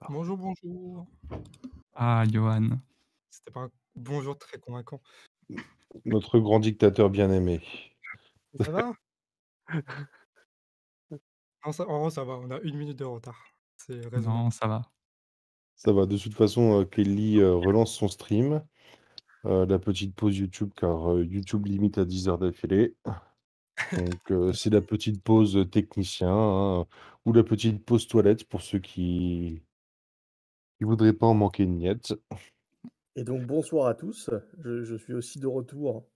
Ah. Bonjour, bonjour. Ah, Johan. C'était pas un bonjour très convaincant. Notre grand dictateur bien-aimé. Ça va En gros, ça va, on a une minute de retard. C'est raison. ça va. Ça va. De toute façon, euh, Kelly euh, relance son stream. Euh, la petite pause YouTube, car YouTube limite à 10 heures d'affilée. Donc, c'est la petite pause technicien hein, ou la petite pause toilette pour ceux qui il voudrait pas en manquer une miette. Et donc bonsoir à tous. Je, suis aussi de retour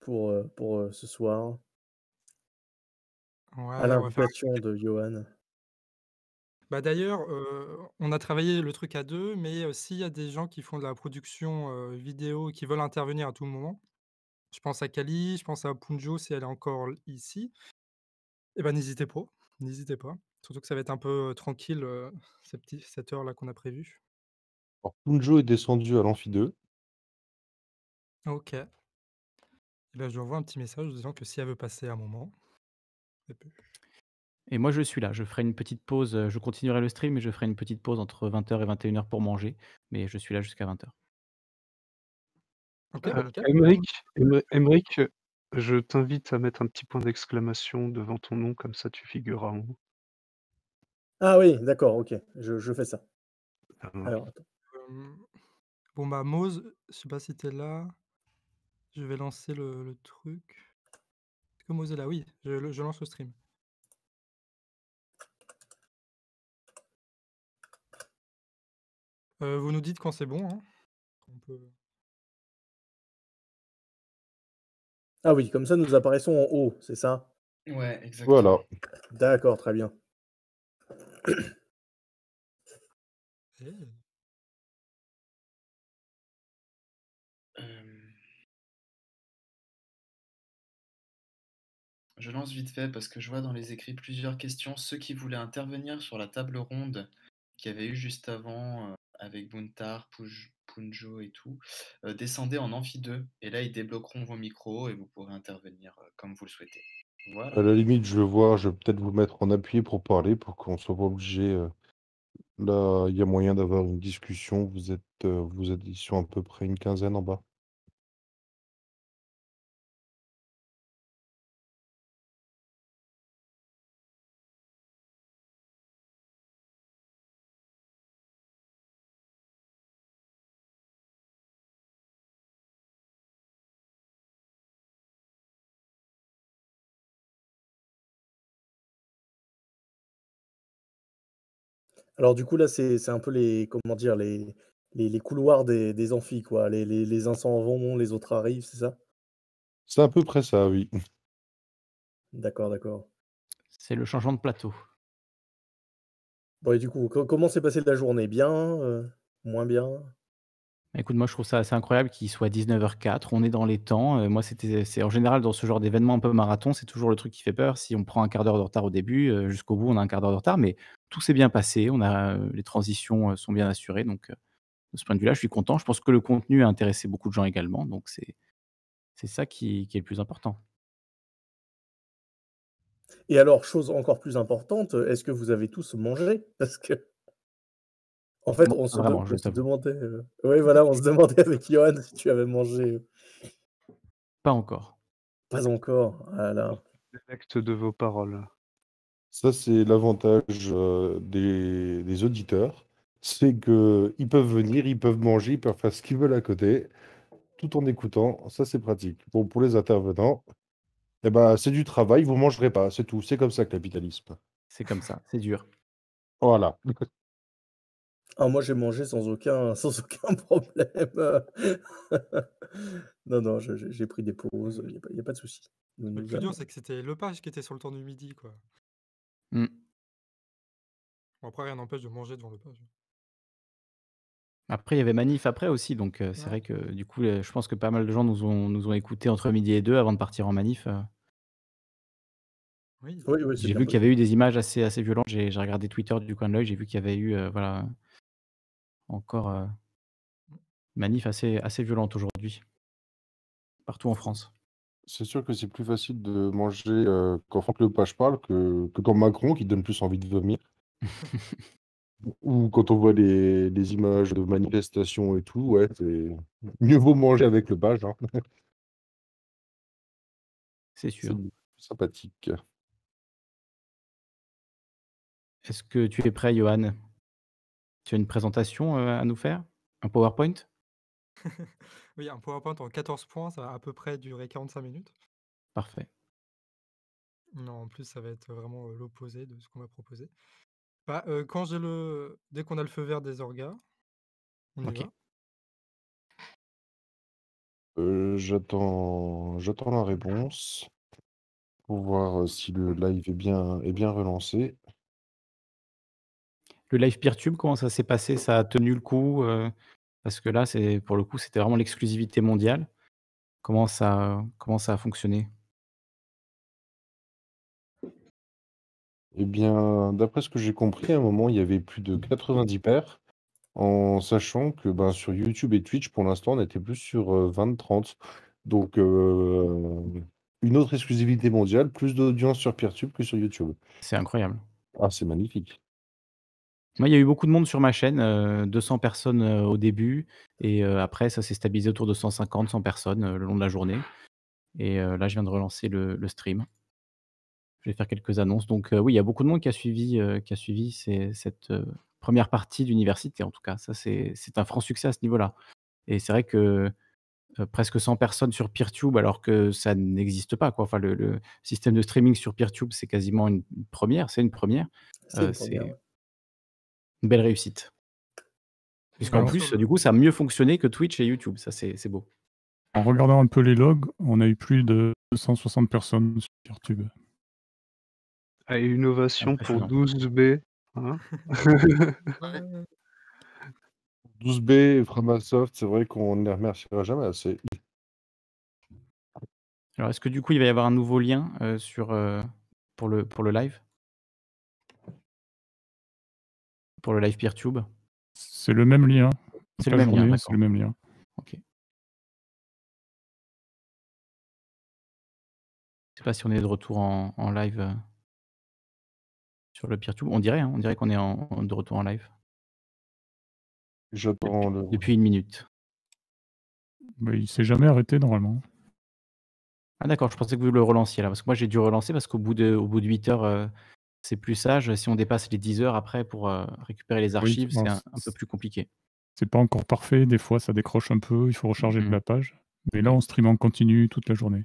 pour, euh, pour euh, ce soir. à l'invitation de Johan. Bah d'ailleurs, euh, on a travaillé le truc à deux, mais s'il y a des gens qui font de la production vidéo et qui veulent intervenir à tout moment, je pense à Kali, je pense à Punjo si elle est encore ici, et eh ben n'hésitez pas, n'hésitez pas. Surtout que ça va être un peu tranquille cette, heure-là qu'on a prévue. Alors, Punjo est descendu à l'amphi 2. Ok. Et je lui envoie un petit message disant que si elle veut passer un moment. Et moi, je suis là. Je ferai une petite pause. Je continuerai le stream, mais je ferai une petite pause entre 20h et 21h pour manger. Mais je suis là jusqu'à 20h. Ok, euh, bah, je t'invite à mettre un petit point d'exclamation devant ton nom, comme ça tu figureras en haut. Ah oui, d'accord, ok, je, fais ça. bon, bah, Mose, je sais pas si t'es là. Je vais lancer le, truc. Est-ce que Mose est là Oui, je, lance le stream. Euh, vous nous dites quand c'est bon. hein. Ah oui, comme ça, nous apparaissons en haut, c'est ça Ouais, exactement. Voilà. D'accord, très bien. Mmh. Je lance vite fait parce que je vois dans les écrits plusieurs questions. Ceux qui voulaient intervenir sur la table ronde qu'il y avait eu juste avant avec Buntar, Punjo et tout, descendez en amphi 2 et là ils débloqueront vos micros et vous pourrez intervenir comme vous le souhaitez. À la limite, je vais voir, je vais peut-être vous mettre en appui pour parler, pour qu'on soit pas obligé. Euh, là, il y a moyen d'avoir une discussion. Vous êtes, euh, vous êtes, ici à peu près une quinzaine en bas. Alors du coup là c'est un peu les comment dire les, les, couloirs des, amphis quoi. Les, les, uns s'en vont, les autres arrivent, c'est ça C'est à peu près ça, oui. D'accord, d'accord. C'est le changement de plateau. Bon et du coup, comment s'est passée la journée Bien euh, Moins bien bah, Écoute, moi je trouve ça assez incroyable qu'il soit 19h04, on est dans les temps. Euh, moi, c'était, c'est en général dans ce genre d'événement un peu marathon, c'est toujours le truc qui fait peur. Si on prend un quart d'heure de retard au début, euh, jusqu'au bout, on a un quart d'heure de retard, mais tout s'est bien passé. On a, les transitions sont bien assurées. Donc, de ce point de vue-là, je suis content. Je pense que le contenu a intéressé beaucoup de gens également. Donc, c'est, c'est ça qui, est le plus important. Et alors, chose encore plus importante, est-ce que vous avez tous mangé Parce que. En fait, on se, demandait. voilà, on se demandait avec Johan si tu avais mangé. Pas encore. Pas encore. Ah L'acte de vos paroles. Ça, c'est l'avantage euh, des, auditeurs. C'est qu'ils peuvent venir, ils peuvent manger, ils peuvent faire ce qu'ils veulent à côté, tout en écoutant. Ça, c'est pratique. Bon, pour les intervenants, eh ben, c'est du travail, vous ne mangerez pas, c'est tout. C'est comme ça, le capitalisme. C'est comme ça, c'est dur. Voilà. Ah, moi, j'ai mangé sans aucun, sans aucun problème. non, non, j'ai pris des pauses, il n'y a, pas de souci. Le plus dur, c'est que c'était le page qui était sur le temps du midi. quoi. Mmh. après, rien n'empêche de manger devant le Après, il y avait manif après aussi, donc c'est vrai que du coup, je pense que pas mal de gens nous ont, nous ont écoutés entre midi et deux avant de partir en manif. Oui, J'ai vu qu'il y avait eu des images assez, assez violentes. J'ai regardé Twitter du coin de l'œil, j'ai vu qu'il y avait eu voilà, encore mmh. manif assez, assez violente aujourd'hui, partout en France. C'est sûr que c'est plus facile de manger quand Franck Lepage parle que, que quand Macron, qui donne plus envie de dormir Ou quand on voit les, images de manifestations et tout, ouais, c'est mieux vaut manger avec le page hein. C'est sûr. C'est sympathique. Est-ce que tu es prêt, Johan Tu as une présentation à nous faire Un PowerPoint Oui, un PowerPoint en 14 points, ça va à peu près durer 45 minutes. Parfait. Non, en plus, ça va être vraiment euh, l'opposé de ce qu'on m'a proposé. Bah, euh, quand j'ai le... Dès qu'on a le feu vert des orgas, on y va. Euh, j'attends, j'attends la réponse pour voir si le live est bien, bien relancé. Le live Peertube, comment ça s'est passé Ça a tenu le coup parce que là, c'est pour le coup, c'était vraiment l'exclusivité mondiale. Comment ça, comment ça a fonctionné Eh bien, d'après ce que j'ai compris, à un moment, il y avait plus de 90 paires, en sachant que ben, sur YouTube et Twitch, pour l'instant, on était plus sur 20-30. Euh, Donc, euh, une autre exclusivité mondiale, plus d'audience sur PeerTube que sur YouTube. C'est incroyable. Ah, c'est magnifique. Moi, il y a eu beaucoup de monde sur ma chaîne, 200 euh, personnes euh, au début, et euh, après, ça s'est stabilisé autour de 150, 100 personnes le long de la journée. Et là, je viens de relancer le, stream. Je vais faire quelques annonces. Donc, oui, il y a beaucoup de monde qui a suivi, qui a suivi cette première partie d'université, en tout cas. Ça, c'est un franc succès à ce niveau-là. Et c'est vrai que presque 100 personnes sur PeerTube, alors que ça n'existe pas. Enfin, le, système de streaming sur PeerTube, c'est quasiment une première. C'est une première. C'est belle réussite. Puisqu'en plus, euh, du coup, ça a mieux fonctionné que Twitch et YouTube. Ça, c'est beau. En regardant un peu les logs, on a eu plus de 260 personnes sur YouTube. Ah, une ovation pour 12B. 12B hein et Framasoft, c'est vrai qu'on ne les remerciera jamais assez. Alors, est-ce que du coup, il va y avoir un nouveau lien euh, sur, euh, pour, le, pour le live pour le live PeerTube C'est le même lien. C'est le, le même lien. Ok. Je sais pas si on est de retour en, live euh, sur le PeerTube. On dirait, hein, on dirait qu'on est de retour en live. Je prends Depuis une minute. Mais il s'est jamais arrêté normalement. Ah d'accord, je pensais que vous le relanciez là, parce que moi j'ai dû relancer parce qu'au bout de, au bout de 8 heures, euh, c'est plus sage. Si on dépasse les 10 heures après pour euh, récupérer les archives, c'est un, peu plus compliqué. C'est pas encore parfait. Des fois, ça décroche un peu. Il faut recharger de mmh la page. Mais là, mmh. on stream en continu toute la journée.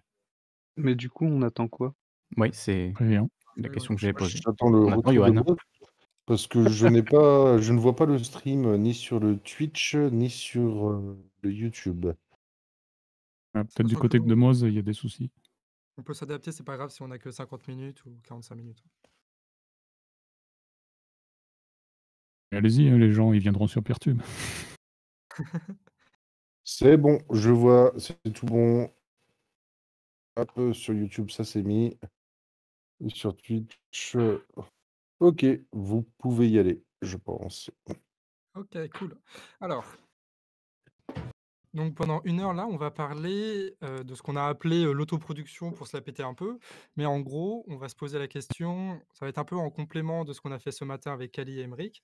Mais du coup, on attend quoi Oui, c'est la euh, question que j'ai posée. J'attends le parce que je n'ai pas, je ne vois pas le stream euh, ni sur le Twitch ni sur le YouTube. Ah, peut-être du côté de Moz, il y a des soucis. On peut s'adapter, c'est pas grave si on a que 50 minutes ou 45 minutes. Allez-y, hein, les gens, ils viendront sur Pertube. c'est bon, je vois, c'est tout bon. Un peu sur YouTube, ça s'est mis. sur Twitch, euh, ok, vous pouvez y aller, je pense. Ok, cool. Alors, donc pendant une heure là, on va parler euh, de ce qu'on a appelé euh, l'autoproduction pour se la péter un peu. Mais en gros, on va se poser la question, ça va être un peu en complément de ce qu'on a fait ce matin avec Kali et Emric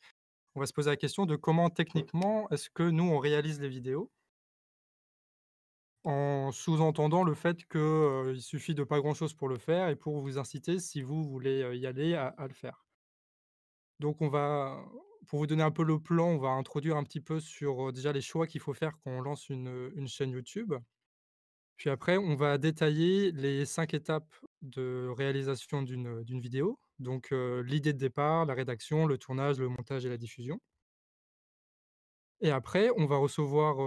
on va se poser la question de comment techniquement est-ce que nous, on réalise les vidéos en sous-entendant le fait qu'il euh, suffit de pas grand-chose pour le faire et pour vous inciter, si vous voulez euh, y aller, à, le faire. Donc on va, pour vous donner un peu le plan, on va introduire un petit peu sur euh, déjà les choix qu'il faut faire quand on lance une, chaîne YouTube. Puis après, on va détailler les cinq étapes de réalisation d'une vidéo. Donc l'idée de départ, la rédaction, le tournage, le montage et la diffusion. Et après, on va recevoir,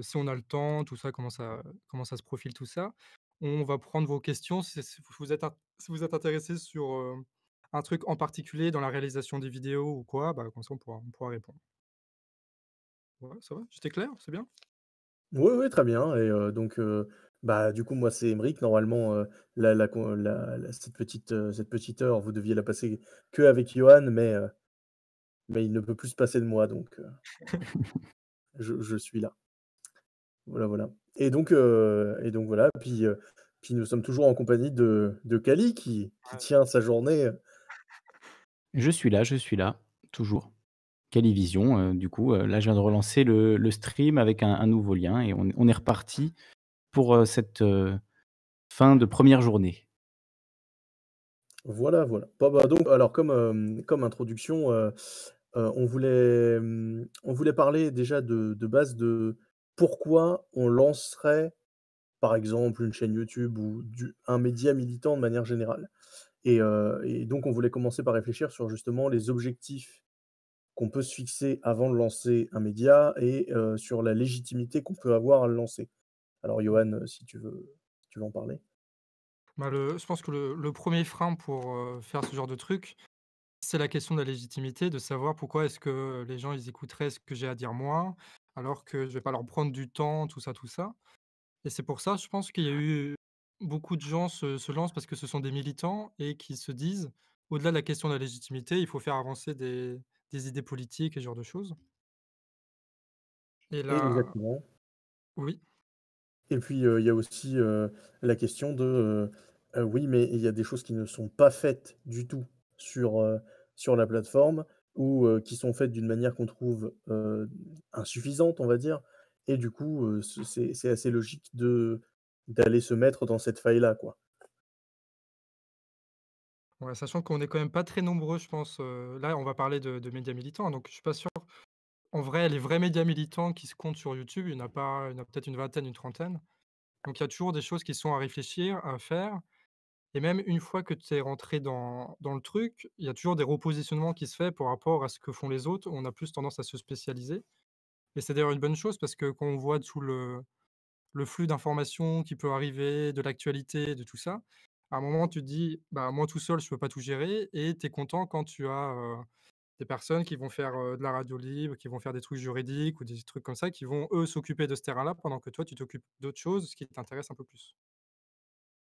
si on a le temps, tout ça comment, ça, comment ça se profile, tout ça. On va prendre vos questions si, vous êtes, si vous êtes intéressé sur un truc en particulier dans la réalisation des vidéos ou quoi, bah, comme ça on pourra, on pourra répondre. ça va J'étais clair C'est bien Oui, oui, très bien. Et donc, bah, du coup, moi, c'est Emeric. Normalement, euh, la, cette, petite, euh, cette petite heure, vous deviez la passer que avec Johan, mais, euh, mais il ne peut plus se passer de moi, donc je, suis là. Voilà, voilà. Et donc, et donc voilà. Puis, puis nous sommes toujours en compagnie de, de Kali qui, qui ah. tient sa journée. Je suis là, je suis là, toujours. Cali Vision du coup, là je viens de relancer le, stream avec un, nouveau lien et on est reparti pour cette fin de première journée. Voilà, voilà. Bah, donc, alors comme, comme introduction, on, voulait, mmh, on voulait parler déjà de, base de pourquoi on lancerait, par exemple, une chaîne YouTube ou du, un média militant de manière générale. Et, donc, on voulait commencer par réfléchir sur justement les objectifs qu'on peut se fixer avant de lancer un média et sur la légitimité qu'on peut avoir à le lancer. Alors, Johan, euh, si tu veux, tu veux en parler. Bah, je pense que le, premier frein pour euh, faire ce genre de truc, c'est la question de la légitimité, de savoir pourquoi est-ce que les gens ils écouteraient ce que j'ai à dire moi, alors que je vais pas leur prendre du temps, tout ça, tout ça. Et c'est pour ça, je pense qu'il y a eu beaucoup de gens se, lancent parce que ce sont des militants et qui se disent, au-delà de la question de la légitimité, il faut faire avancer des, idées politiques et ce genre de choses. Et là, oui. Et puis, euh, il y a aussi euh, la question de euh, oui, mais il y a des choses qui ne sont pas faites du tout sur, sur la plateforme ou qui sont faites d'une manière qu'on trouve insuffisante, on va dire. Et du coup, c'est assez logique de, d'aller se mettre dans cette faille-là. Quoi. sachant qu'on n'est quand même pas très nombreux, je pense. là, on va parler de, de médias militants, donc je ne suis pas sûr en vrai, les vrais médias militants qui se comptent sur YouTube, il y en a pas, a peut-être une vingtaine, une trentaine. Donc il y a toujours des choses qui sont à réfléchir, à faire. Et même une fois que tu es rentré dans, le truc, il y a toujours des repositionnements qui se font par rapport à ce que font les autres. On a plus tendance à se spécialiser. Et c'est d'ailleurs une bonne chose parce que quand on voit tout le, flux d'informations qui peut arriver, de l'actualité, de tout ça, à un moment, tu te dis, bah, moi tout seul, je ne peux pas tout gérer. Et tu es content quand tu as euh, des personnes qui vont faire de la radio libre, qui vont faire des trucs juridiques ou des trucs comme ça, qui vont, eux, s'occuper de ce terrain-là pendant que toi, tu t'occupes d'autres choses, ce qui t'intéresse un peu plus.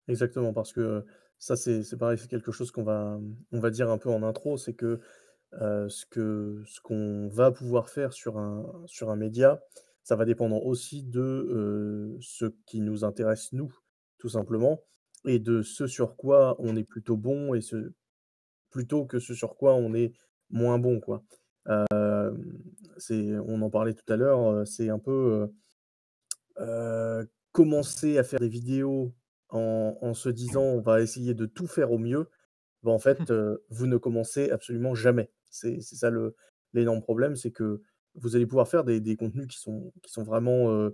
Exactement, parce que ça, c'est pareil, c'est quelque chose qu'on va, on va dire un peu en intro, c'est que ce qu'on ce qu'on va pouvoir faire sur un, sur un média, ça va dépendre aussi de ce qui nous intéresse, nous, tout simplement, et de ce sur quoi on est plutôt bon, et ce, plutôt que ce sur quoi on est moins bon. Quoi. on en parlait tout à l'heure, c'est un peu commencer à faire des vidéos en, se disant on va essayer de tout faire au mieux. Bah, en fait, vous ne commencez absolument jamais. C'est ça l'énorme problème, c'est que vous allez pouvoir faire des, contenus qui sont, qui sont vraiment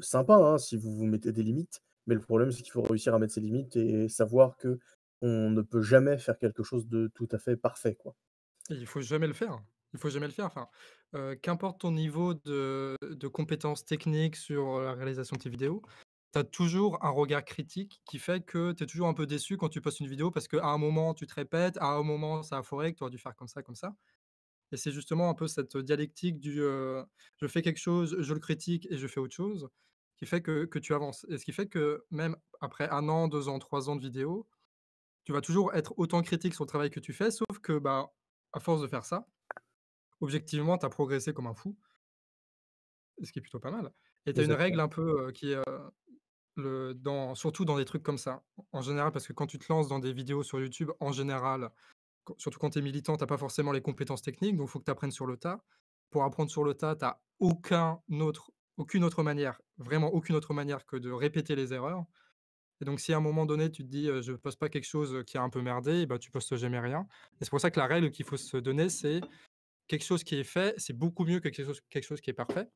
sympas hein, si vous vous mettez des limites. Mais le problème, c'est qu'il faut réussir à mettre ses limites et savoir que on ne peut jamais faire quelque chose de tout à fait parfait. Quoi il faut jamais le faire. Il faut jamais le faire. Enfin, qu'importe ton niveau de, de compétences techniques sur la réalisation de tes vidéos, tu as toujours un regard critique qui fait que tu es toujours un peu déçu quand tu postes une vidéo parce qu'à un moment, tu te répètes, à un moment, ça a foré, que tu aurais dû faire comme ça, comme ça. Et c'est justement un peu cette dialectique du je fais quelque chose, je le critique et je fais autre chose qui fait que, que, tu avances. Et ce qui fait que même après un an, deux ans, trois ans de vidéo, tu vas toujours être autant critique sur le travail que tu fais, sauf que bah, à force de faire ça, objectivement, tu as progressé comme un fou, ce qui est plutôt pas mal. Et tu as une règle un peu euh, qui est, euh, le, dans, surtout dans des trucs comme ça, en général, parce que quand tu te lances dans des vidéos sur YouTube, en général, surtout quand tu es militant, tu pas forcément les compétences techniques, donc il faut que tu apprennes sur le tas. Pour apprendre sur le tas, tu n'as aucun autre, aucune autre manière, vraiment aucune autre manière que de répéter les erreurs. Et donc, si à un moment donné, tu te dis, je ne poste pas quelque chose qui est un peu merdé, ben tu postes jamais rien. Et c'est pour ça que la règle qu'il faut se donner, c'est quelque chose qui est fait, c'est beaucoup mieux que quelque chose, quelque chose qui est parfait.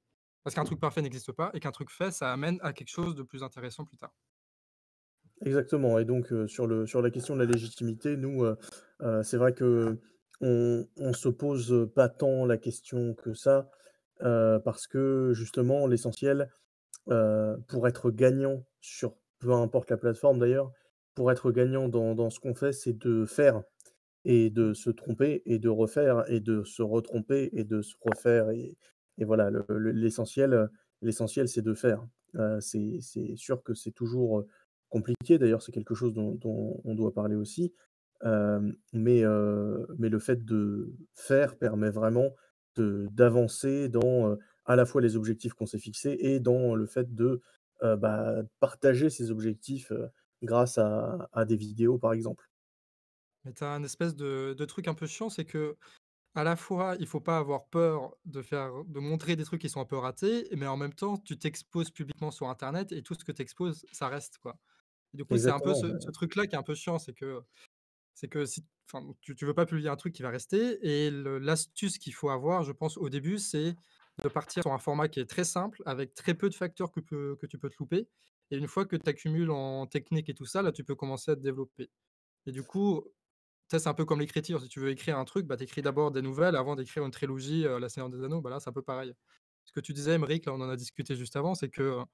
Parce qu'un truc parfait n'existe pas et qu'un truc fait, ça amène à quelque chose de plus intéressant plus tard. Exactement. Et donc, sur, le, sur la question de la légitimité, nous, c'est vrai que on ne se pose pas tant la question que ça, parce que justement, l'essentiel, pour être gagnant sur peu importe la plateforme d'ailleurs, pour être gagnant dans, ce qu'on fait, c'est de faire et de se tromper et de refaire et de se retromper et de se refaire. Et, voilà, l'essentiel, l'essentiel, c'est de faire. Euh, c'est sûr que c'est toujours compliqué. D'ailleurs, c'est quelque chose dont, on doit parler aussi. mais le fait de faire permet vraiment d'avancer dans à la fois les objectifs qu'on s'est fixés et dans le fait de euh, bah, partager ses objectifs euh, grâce à, des vidéos, par exemple. Mais tu as un espèce de, truc un peu chiant, c'est que à la fois, il faut pas avoir peur de faire, de montrer des trucs qui sont un peu ratés, mais en même temps, tu t'exposes publiquement sur Internet et tout ce que tu exposes, ça reste quoi. du coup, c'est un peu ce, truc-là qui est un peu chiant, c'est que c'est que si tu, tu veux pas publier un truc qui va rester, et l'astuce qu'il faut avoir, je pense, au début, c'est de partir sur un format qui est très simple, avec très peu de facteurs que, que tu peux te louper. Et une fois que tu accumules en technique et tout ça, là, tu peux commencer à te développer. Et du coup, c'est un peu comme l'écriture. Si tu veux écrire un truc, bah, tu écris d'abord des nouvelles avant d'écrire une trilogie, euh, La Seigneur des Anneaux. Bah, là, c'est un peu pareil. Ce que tu disais, Emeric, là, on en a discuté juste avant, c'est que euh,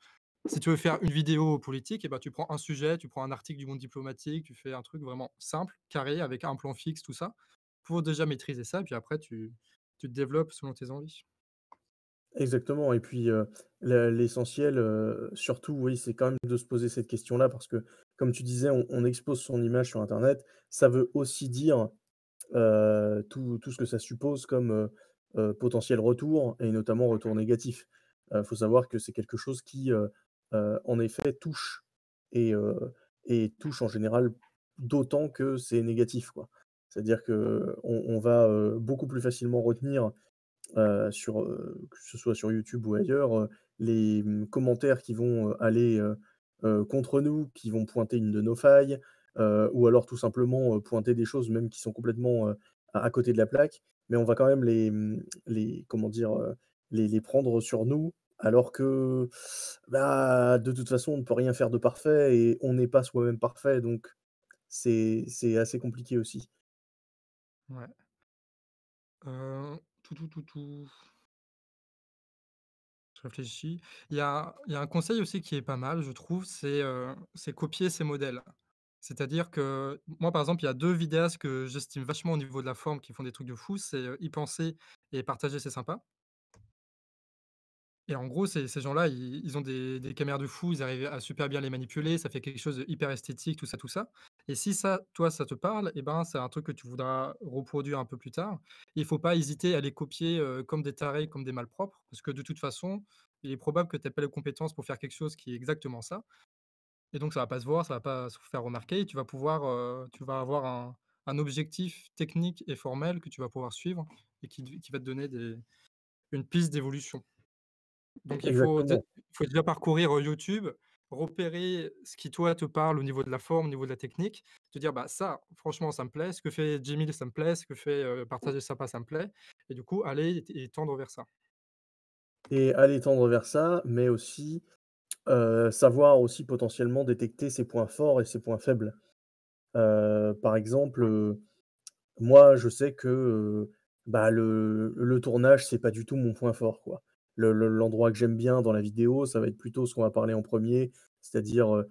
si tu veux faire une vidéo politique, et bah, tu prends un sujet, tu prends un article du monde diplomatique, tu fais un truc vraiment simple, carré, avec un plan fixe, tout ça, pour déjà maîtriser ça. Et puis après, tu te développes selon tes envies. Exactement. Et puis, l'essentiel, surtout, oui, c'est quand même de se poser cette question-là parce que, comme tu disais, on, expose son image sur Internet. Ça veut aussi dire tout, ce que ça suppose comme potentiel retour et notamment retour négatif. Il faut savoir que c'est quelque chose qui, en effet, touche et, touche en général d'autant que c'est négatif. C'est-à-dire qu'on on va beaucoup plus facilement retenir euh, sur, euh, que ce soit sur YouTube ou ailleurs, euh, les mmh, commentaires qui vont aller contre nous, qui vont pointer une de nos failles, ou alors tout simplement pointer des choses même qui sont complètement à, côté de la plaque, mais on va quand même les, mmh, les comment dire, les, les, prendre sur nous, alors que bah, de toute façon on ne peut rien faire de parfait et on n'est pas soi-même parfait, donc c'est assez compliqué aussi. Ouais tout, tout, Je réfléchis. Il y a, un conseil aussi qui est pas mal, je trouve, c'est euh, copier ces modèles. C'est-à-dire que moi, par exemple, il y a deux vidéastes que j'estime vachement au niveau de la forme qui font des trucs de fou. C'est euh, y penser et partager, c'est sympa. Et en gros, ces, ces gens-là, ils, ont des, caméras de fou, ils arrivent à super bien les manipuler, ça fait quelque chose de hyper esthétique, tout ça, tout ça. Et si ça, toi, ça te parle, et eh ben, c'est un truc que tu voudras reproduire un peu plus tard. Il ne faut pas hésiter à les copier euh, comme des tarés, comme des malpropres, parce que de toute façon, il est probable que tu n'aies pas les compétences pour faire quelque chose qui est exactement ça. Et donc, ça ne va pas se voir, ça ne va pas se faire remarquer, et tu vas pouvoir, euh, tu vas avoir un, objectif technique et formel que tu vas pouvoir suivre et qui, va te donner une piste d'évolution. Donc il faut, il faut, déjà parcourir YouTube, repérer ce qui toi te parle au niveau de la forme, au niveau de la technique, te dire bah ça, franchement, ça me plaît, ce que fait Jimmy, ça me plaît, ce que fait Partage Partager Sapa, ça me plaît, et du coup aller tendre vers ça. Et aller tendre vers ça, mais aussi savoir aussi potentiellement détecter ses points forts et ses points faibles. par exemple, moi je sais que bah, le, le tournage, c'est pas du tout mon point fort, quoi l'endroit que j'aime bien dans la vidéo, ça va être plutôt ce qu'on va parler en premier, c'est-à-dire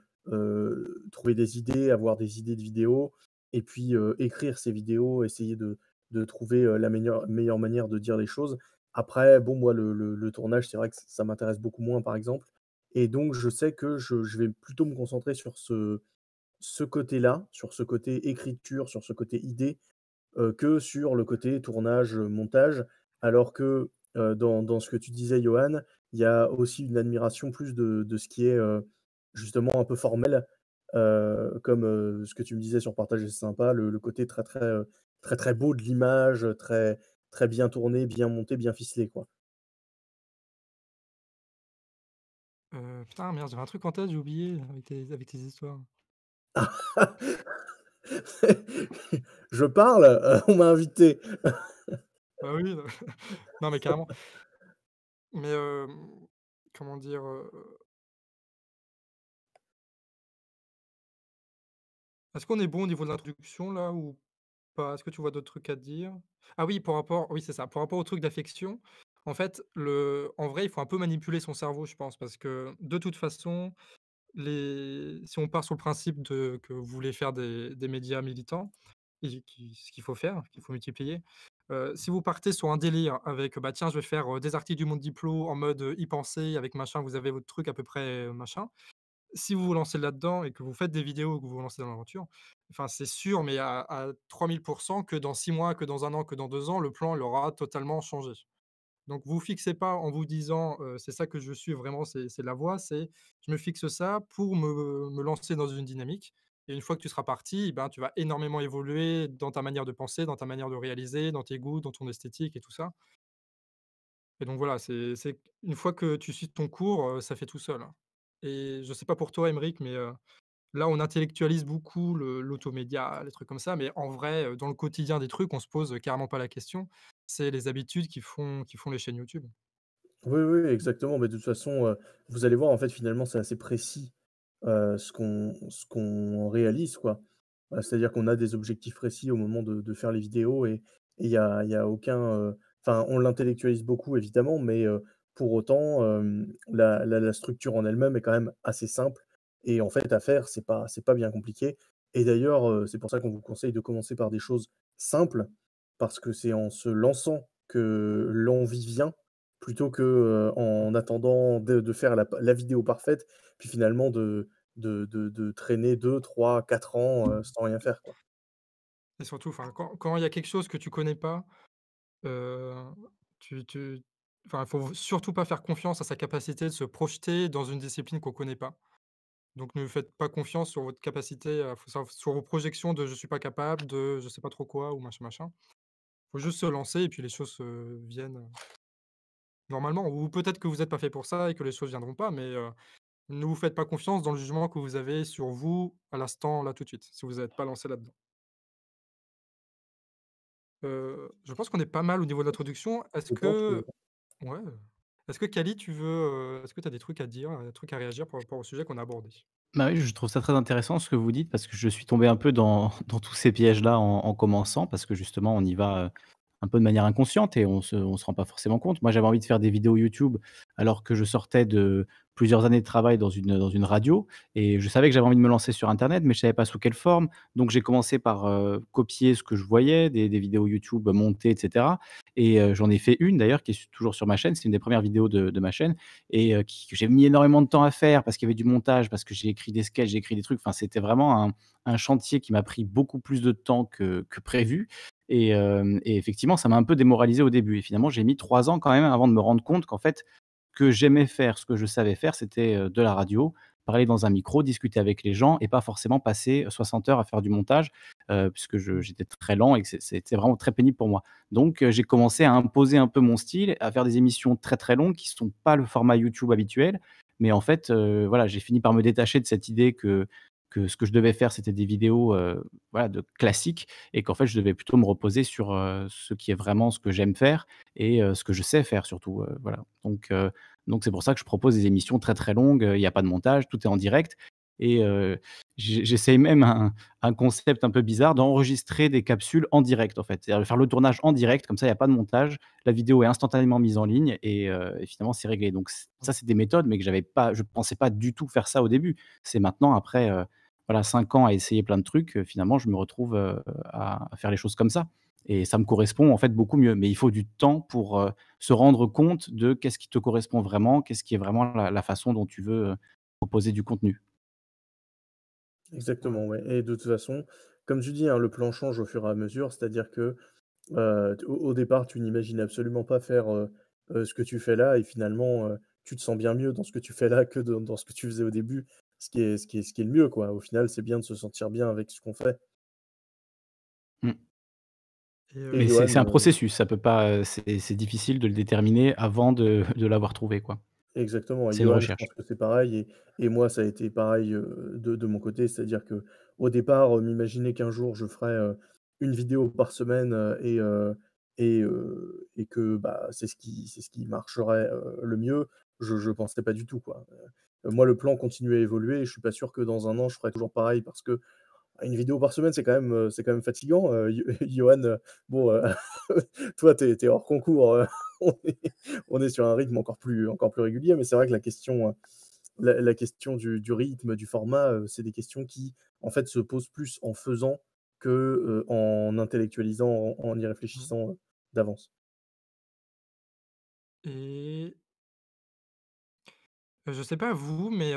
trouver des idées, avoir des idées de vidéos, et puis écrire ces vidéos, essayer de, trouver la meilleure, meilleure, manière de dire les choses. Après, bon, moi, le, tournage, c'est vrai que ça m'intéresse beaucoup moins, par exemple. Et donc, je sais que je, vais plutôt me concentrer sur ce, ce côté-là, sur ce côté écriture, sur ce côté idée, que sur le côté tournage, montage. Alors que dans, ce que tu disais, Johan. Il y a aussi une admiration plus de, de ce qui est justement un peu formel, comme ce que tu me disais sur Partage et Sympa, le, côté très, très, très, très beau de l'image, très, très bien tourné, bien monté, bien ficelé. quoi. Euh, putain, merde, j'avais un truc en tête, j'ai oublié avec tes, avec tes histoires. Je parle, on m'a invité. Ah oui, non, mais carrément. Mais comment dire Est-ce qu'on est bon au niveau de l'introduction là ou pas? Est-ce que tu vois d'autres trucs à dire? Ah oui, pour rapport, oui, c'est ça. pour rapport au truc d'affection, en fait, le, en vrai, il faut un peu manipuler son cerveau, je pense, parce que de toute façon, les, si on part sur le principe de, que vous voulez faire des, médias militants, ce qu'il faut faire, qu'il faut multiplier, si vous partez sur un délire avec bah tiens, je vais faire des articles du monde diplo en mode y penser, avec machin, vous avez votre truc à peu près machin. Si vous vous lancez là-dedans et que vous faites des vidéos, que vous vous lancez dans l'aventure, enfin c'est sûr, mais à, 3000% que dans 6 mois, que dans un an, que dans deux ans, le plan il aura totalement changé. Donc vous fixez pas en vous disant c'est ça que je suis vraiment, c'est la voie, c'est je me fixe ça pour me, me lancer dans une dynamique. Et une fois que tu seras parti, eh ben, tu vas énormément évoluer dans ta manière de penser, dans ta manière de réaliser, dans tes goûts, dans ton esthétique et tout ça. Et donc voilà, c'est une fois que tu suis ton cours, ça fait tout seul. Hein. Et je ne sais pas pour toi, Émeric, mais là, on intellectualise beaucoup l'automédia, les trucs comme ça, mais en vrai, dans le quotidien des trucs, on se pose carrément pas la question. C'est les habitudes qui font, qui font les chaînes YouTube. Oui, oui, exactement. Mais de toute façon, vous allez voir, en fait, finalement, c'est assez précis euh, ce qu'on réalise quoi. C'est-à-dire qu'on a des objectifs précis au moment de, faire les vidéos et il n'y a, y a aucun. Enfin, on l'intellectualise beaucoup évidemment, mais pour autant, la, structure en elle-même est quand même assez simple. Et en fait, à faire, c'est pas c'est pas bien compliqué. Et d'ailleurs, c'est pour ça qu'on vous conseille de commencer par des choses simples, parce que c'est en se lançant que l'envie vient plutôt que en attendant de, faire la, vidéo parfaite, puis finalement de, de, de traîner 2, 3, 4 ans sans rien faire. Et surtout, quand il y a quelque chose que tu connais pas, euh, tu, ne faut surtout pas faire confiance à sa capacité de se projeter dans une discipline qu'on ne connaît pas. Donc ne faites pas confiance sur votre capacité, sur vos projections de je suis pas capable, de je sais pas trop quoi ou machin machin. Faut juste se lancer et puis les choses viennent normalement, ou peut-être que vous n'êtes pas fait pour ça et que les choses ne viendront pas, mais euh, ne vous faites pas confiance dans le jugement que vous avez sur vous à l'instant, là tout de suite, si vous n'êtes pas lancé là-dedans. je pense qu'on est pas mal au niveau de l'introduction. Est-ce que... Est-ce que Kali, tu veux... Est-ce que tu as des trucs à dire, des trucs à réagir par rapport au sujet qu'on a abordé bah oui, je trouve ça très intéressant ce que vous dites parce que je suis tombé un peu dans, tous ces pièges-là en, commençant parce que justement on y va un peu de manière inconsciente et on se, se rend pas forcément compte. Moi, j'avais envie de faire des vidéos YouTube alors que je sortais de plusieurs années de travail dans une, dans une radio et je savais que j'avais envie de me lancer sur Internet, mais je savais pas sous quelle forme. Donc, j'ai commencé par euh, copier ce que je voyais, des, vidéos YouTube montées, etc. Et euh, j'en ai fait une d'ailleurs qui est toujours sur ma chaîne. C'est une des premières vidéos de, ma chaîne et euh, que j'ai mis énormément de temps à faire parce qu'il y avait du montage, parce que j'ai écrit des sketchs, j'ai écrit des trucs. Enfin, c'était vraiment un, chantier qui m'a pris beaucoup plus de temps que, que prévu. Et, effectivement, ça m'a un peu démoralisé au début. Et finalement, j'ai mis trois ans quand même avant de me rendre compte qu'en fait, que j'aimais faire, ce que je savais faire, c'était de la radio, parler dans un micro, discuter avec les gens et pas forcément passer 60 heures à faire du montage, puisque j'étais très lent et que c'était vraiment très pénible pour moi. Donc j'ai commencé à imposer un peu mon style, à faire des émissions très très longues qui ne sont pas le format YouTube habituel. Mais en fait, voilà, j'ai fini par me détacher de cette idée que que ce que je devais faire, c'était des vidéos euh, voilà, de classiques et qu'en fait, je devais plutôt me reposer sur euh, ce qui est vraiment ce que j'aime faire et euh, ce que je sais faire surtout. voilà. Donc, donc c'est pour ça que je propose des émissions très très longues. Il n'y a pas de montage, tout est en direct. Et j'essaye même un, concept un peu bizarre d'enregistrer des capsules en direct, en fait. C'est-à-dire faire le tournage en direct, comme ça, il n'y a pas de montage. La vidéo est instantanément mise en ligne et, finalement, c'est réglé. Donc, ça, c'est des méthodes, mais que j'avais pas, je ne pensais pas du tout faire ça au début. C'est maintenant, après voilà, cinq ans à essayer plein de trucs, euh, finalement, je me retrouve euh, à, faire les choses comme ça. Et ça me correspond en fait beaucoup mieux. Mais il faut du temps pour euh, se rendre compte de qu'est-ce qui te correspond vraiment, qu'est-ce qui est vraiment la, façon dont tu veux proposer du contenu. Exactement, oui. et de toute façon, comme tu dis, hein, le plan change au fur et à mesure, c'est-à-dire que au, départ, tu n'imagines absolument pas faire ce que tu fais là, et finalement, tu te sens bien mieux dans ce que tu fais là que dans ce que tu faisais au début, ce qui est, ce qui est, ce qui est le mieux. Quoi. Au final, c'est bien de se sentir bien avec ce qu'on fait. Mmh. Euh, c'est un euh processus, ça peut pas, euh, c'est difficile de le déterminer avant de, l'avoir trouvé, quoi. Exactement. C'est une recherche. c'est pareil, et, moi ça a été pareil de, mon côté, c'est-à-dire que au départ, m'imaginer qu'un jour je ferais une vidéo par semaine et et, et que bah, c'est ce qui c'est ce qui marcherait le mieux je ne pensais pas du tout. Quoi. Euh, moi, le plan continue à évoluer et je suis pas sûr que dans un an, je ferai toujours pareil parce que ah, une vidéo par semaine, c'est quand même, euh, c'est quand même fatigant. Euh, Johan, bon, toi, tu es, hors concours. On est, sur un rythme encore plus, encore plus régulier, mais c'est vrai que la question, la, question du, rythme, du format, c'est des questions qui, en fait, se posent plus en faisant que en intellectualisant, en, en y mmh. réfléchissant d'avance. Et euh, je ne sais pas vous, mais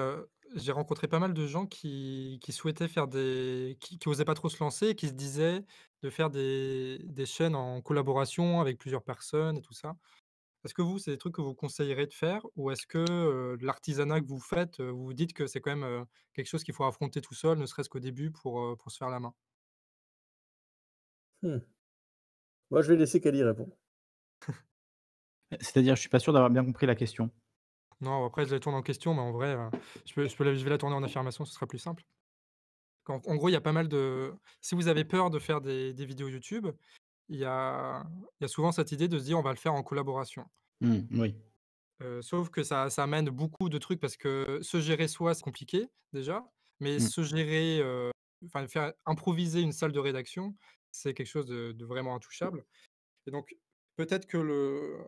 j'ai rencontré pas mal de gens qui souhaitaient faire des qui n'osaient pas trop se lancer et qui se disaient de faire des chaînes en collaboration avec plusieurs personnes et tout ça. Est-ce que vous, c'est des trucs que vous conseillerez de faire? Ou est-ce que, l'artisanat que vous faites, vous vous dites que c'est quand même, quelque chose qu'il faut affronter tout seul, ne serait-ce qu'au début pour, pour se faire la main? Hum. Moi, je vais laisser Kelly répondre. c'est-à-dire? Je ne suis pas sûr d'avoir bien compris la question. Non, après, je la tourne en question, mais en vrai, euh, je, vais la tourner en affirmation, ce sera plus simple. En, gros, il y a pas mal de. Si vous avez peur de faire des, vidéos YouTube, il y a, souvent cette idée de se dire on va le faire en collaboration. Mmh, oui. Euh, sauf que ça, amène beaucoup de trucs parce que se gérer soi, c'est compliqué déjà, mais mmh. se gérer, euh, enfin, faire improviser une salle de rédaction, c'est quelque chose de vraiment intouchable. Et donc, peut-être que le,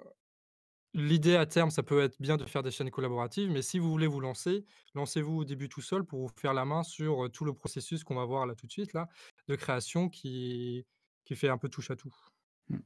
L'idée à terme, ça peut être bien de faire des chaînes collaboratives, mais si vous voulez vous lancer, lancez-vous au début tout seul pour vous faire la main sur tout le processus qu'on va voir là tout de suite, là, de création qui, qui fait un peu touche à tout. Mmh.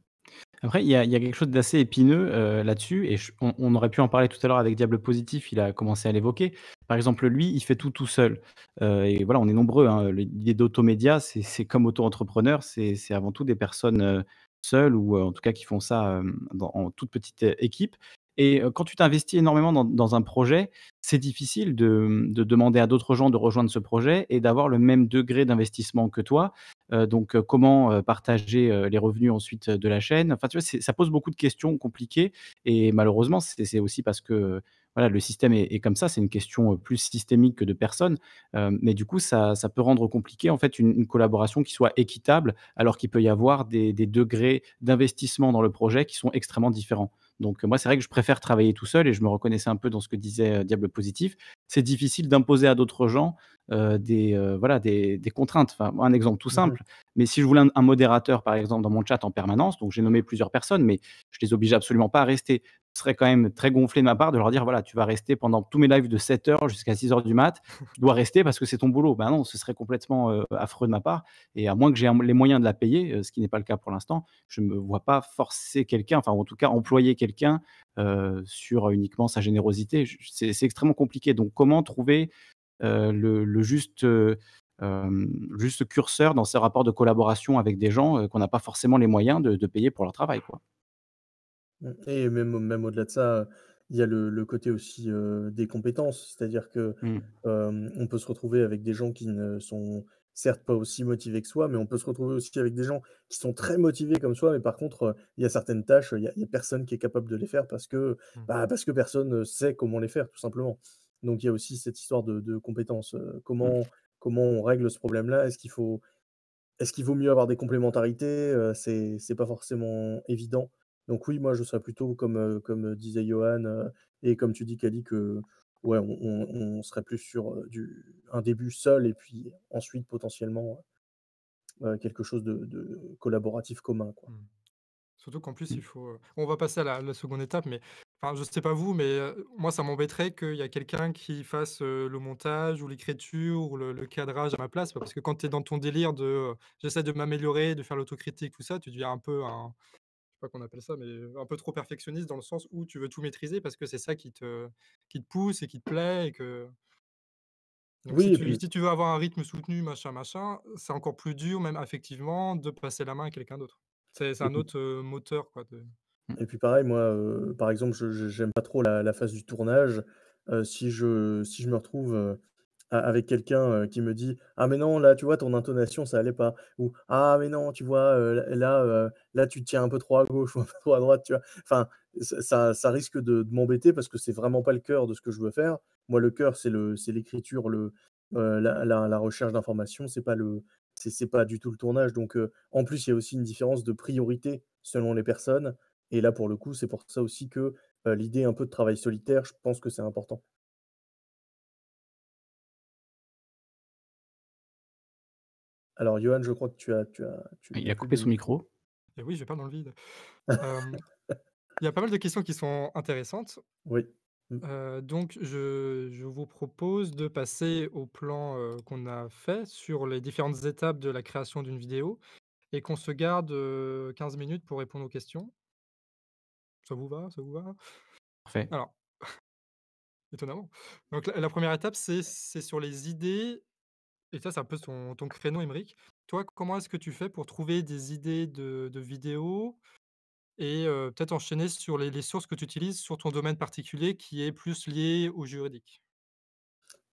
Après, il y, a quelque chose d'assez épineux là-dessus, et on, aurait pu en parler tout à l'heure avec Diable Positif, il a commencé à l'évoquer. Par exemple, lui, il fait tout tout seul. et voilà, on est nombreux. Hein. L'idée d'automédia, c'est comme auto-entrepreneur, c'est avant tout des personnes seuls ou en tout cas qui font ça en toute petite équipe. Et quand tu t'investis énormément dans, un projet, c'est difficile de, demander à d'autres gens de rejoindre ce projet et d'avoir le même degré d'investissement que toi. donc, comment partager les revenus ensuite de la chaîne Enfin, tu vois, ça pose beaucoup de questions compliquées. Et malheureusement, c'est aussi parce que voilà, le système est, comme ça, c'est une question plus systémique que de personnes, mais du coup, ça, peut rendre compliqué en fait une, collaboration qui soit équitable, alors qu'il peut y avoir des, degrés d'investissement dans le projet qui sont extrêmement différents. Donc moi, c'est vrai que je préfère travailler tout seul et je me reconnaissais un peu dans ce que disait Diable Positif. C'est difficile d'imposer à d'autres gens des, voilà, des, contraintes. Enfin, un exemple tout mmh simple, mais si je voulais un, un, modérateur, par exemple, dans mon chat en permanence, donc j'ai nommé plusieurs personnes, mais je les oblige absolument pas à rester serait quand même très gonflé de ma part de leur dire voilà, tu vas rester pendant tous mes lives de 7h jusqu'à 6h du mat, tu dois rester parce que c'est ton boulot. Ben non, ce serait complètement euh, affreux de ma part. Et à moins que j'ai les moyens de la payer, euh, ce qui n'est pas le cas pour l'instant, je ne me vois pas forcer quelqu'un, enfin en tout cas employer quelqu'un euh, sur uniquement sa générosité. C'est extrêmement compliqué. Donc comment trouver le, juste. curseur dans ces rapports de collaboration avec des gens qu'on n'a pas forcément les moyens de, de payer pour leur travail. Quoi. Et même, même au-delà de ça, il y a le, côté aussi des compétences, c'est-à-dire que mmh. on peut se retrouver avec des gens qui ne sont certes pas aussi motivés que soi, mais on peut se retrouver aussi avec des gens qui sont très motivés comme soi, mais par contre, il y a certaines tâches, il n'y a, personne qui est capable de les faire parce que, mmh. bah, parce que personne ne sait comment les faire, tout simplement. Donc il y a aussi cette histoire de, compétences. Mmh. comment, comment on règle ce problème-là Est-ce qu'il faut... Est-ce qu'il vaut mieux avoir des complémentarités C'est pas forcément évident. Donc oui, moi je serais plutôt comme, comme disait Johan et comme tu dis Cali que ouais, on, serait plus sur du, un début seul et puis ensuite potentiellement quelque chose de, collaboratif commun. Mmh. Surtout qu'en plus, il mmh. faut. On va passer à la, seconde étape, mais je ne sais pas vous, mais moi, ça m'embêterait qu'il y a quelqu'un qui fasse le montage ou l'écriture ou le, le, cadrage à ma place. Parce que quand tu es dans ton délire de j'essaie de m'améliorer, de faire l'autocritique, tout ça, tu deviens un peu un, pas qu'on appelle ça, mais un peu trop perfectionniste dans le sens où tu veux tout maîtriser parce que c'est ça qui te, qui te pousse et qui te plaît et que. oui, si, tu, veux avoir un rythme soutenu, machin, machin, c'est encore plus dur, même affectivement, de passer la main à quelqu'un d'autre. C'est un autre moteur. Quoi, mmh. Mmh. Et puis pareil, moi, par exemple, je j'aime pas trop la, phase du tournage. si, je, si je me retrouve avec quelqu'un, qui me dit: «Ah mais non, là, tu vois, ton intonation, ça allait pas» ou «Ah mais non, tu vois, là, là, tu te tiens un peu trop à gauche ou un peu trop à droite», tu vois? Enfin, ça risque de m'embêter parce que c'est vraiment pas le cœur de ce que je veux faire. Moi, le cœur, c'est l'écriture, le, la recherche d'informations, c'est pas le c'est pas du tout le tournage donc en plus, il y a aussi une différence de priorité selon les personnes et là, pour le coup, c'est pour ça aussi que, l'idée un peu de travail solitaire, je pense que c'est important. Alors, Johan, je crois que tu as. Tu as tu ah, Il a coupé son micro. Et eh oui, je vais pas dans le vide. Euh, il y a pas mal de questions qui sont intéressantes. Oui. Mm. Euh, donc, je, vous propose de passer au plan euh, qu'on a fait sur les différentes étapes de la création d'une vidéo et qu'on se garde 15 minutes pour répondre aux questions. Ça vous va Ça vous va Parfait. Alors, étonnamment. Donc, la, la première étape, c'est sur les idées et ça, c'est un peu ton, créneau, Émeric. Toi, comment est-ce que tu fais pour trouver des idées de, vidéos et peut-être enchaîner sur les, sources que tu utilises sur ton domaine particulier qui est plus lié au juridique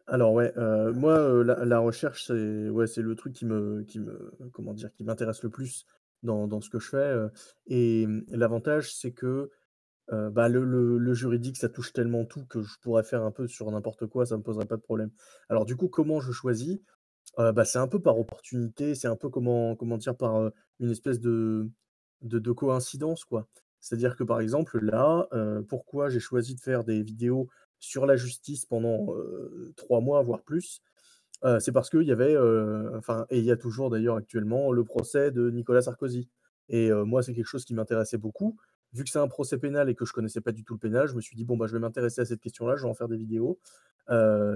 alors ouais, moi la, recherche c'est le truc qui me qui comment dire qui m'intéresse le plus dans, ce que je fais et mmh, l'avantage c'est que bah, le, juridique ça touche tellement tout que je pourrais faire un peu sur n'importe quoi ça me poserait pas de problème. Alors du coup comment je choisis ah, bah, c'est un peu par opportunité, c'est un peu comment, comment dire, par une espèce de, de, coïncidence. quoi. C'est-à-dire que par exemple, là, pourquoi j'ai choisi de faire des vidéos sur la justice pendant trois mois, voire plus C'est parce qu'il y avait, enfin, et il y a toujours d'ailleurs actuellement, le procès de Nicolas Sarkozy. Et moi, c'est quelque chose qui m'intéressait beaucoup. Vu que c'est un procès pénal et que je connaissais pas du tout le pénal, je me suis dit, bon, bah, je vais m'intéresser à cette question-là, je vais en faire des vidéos.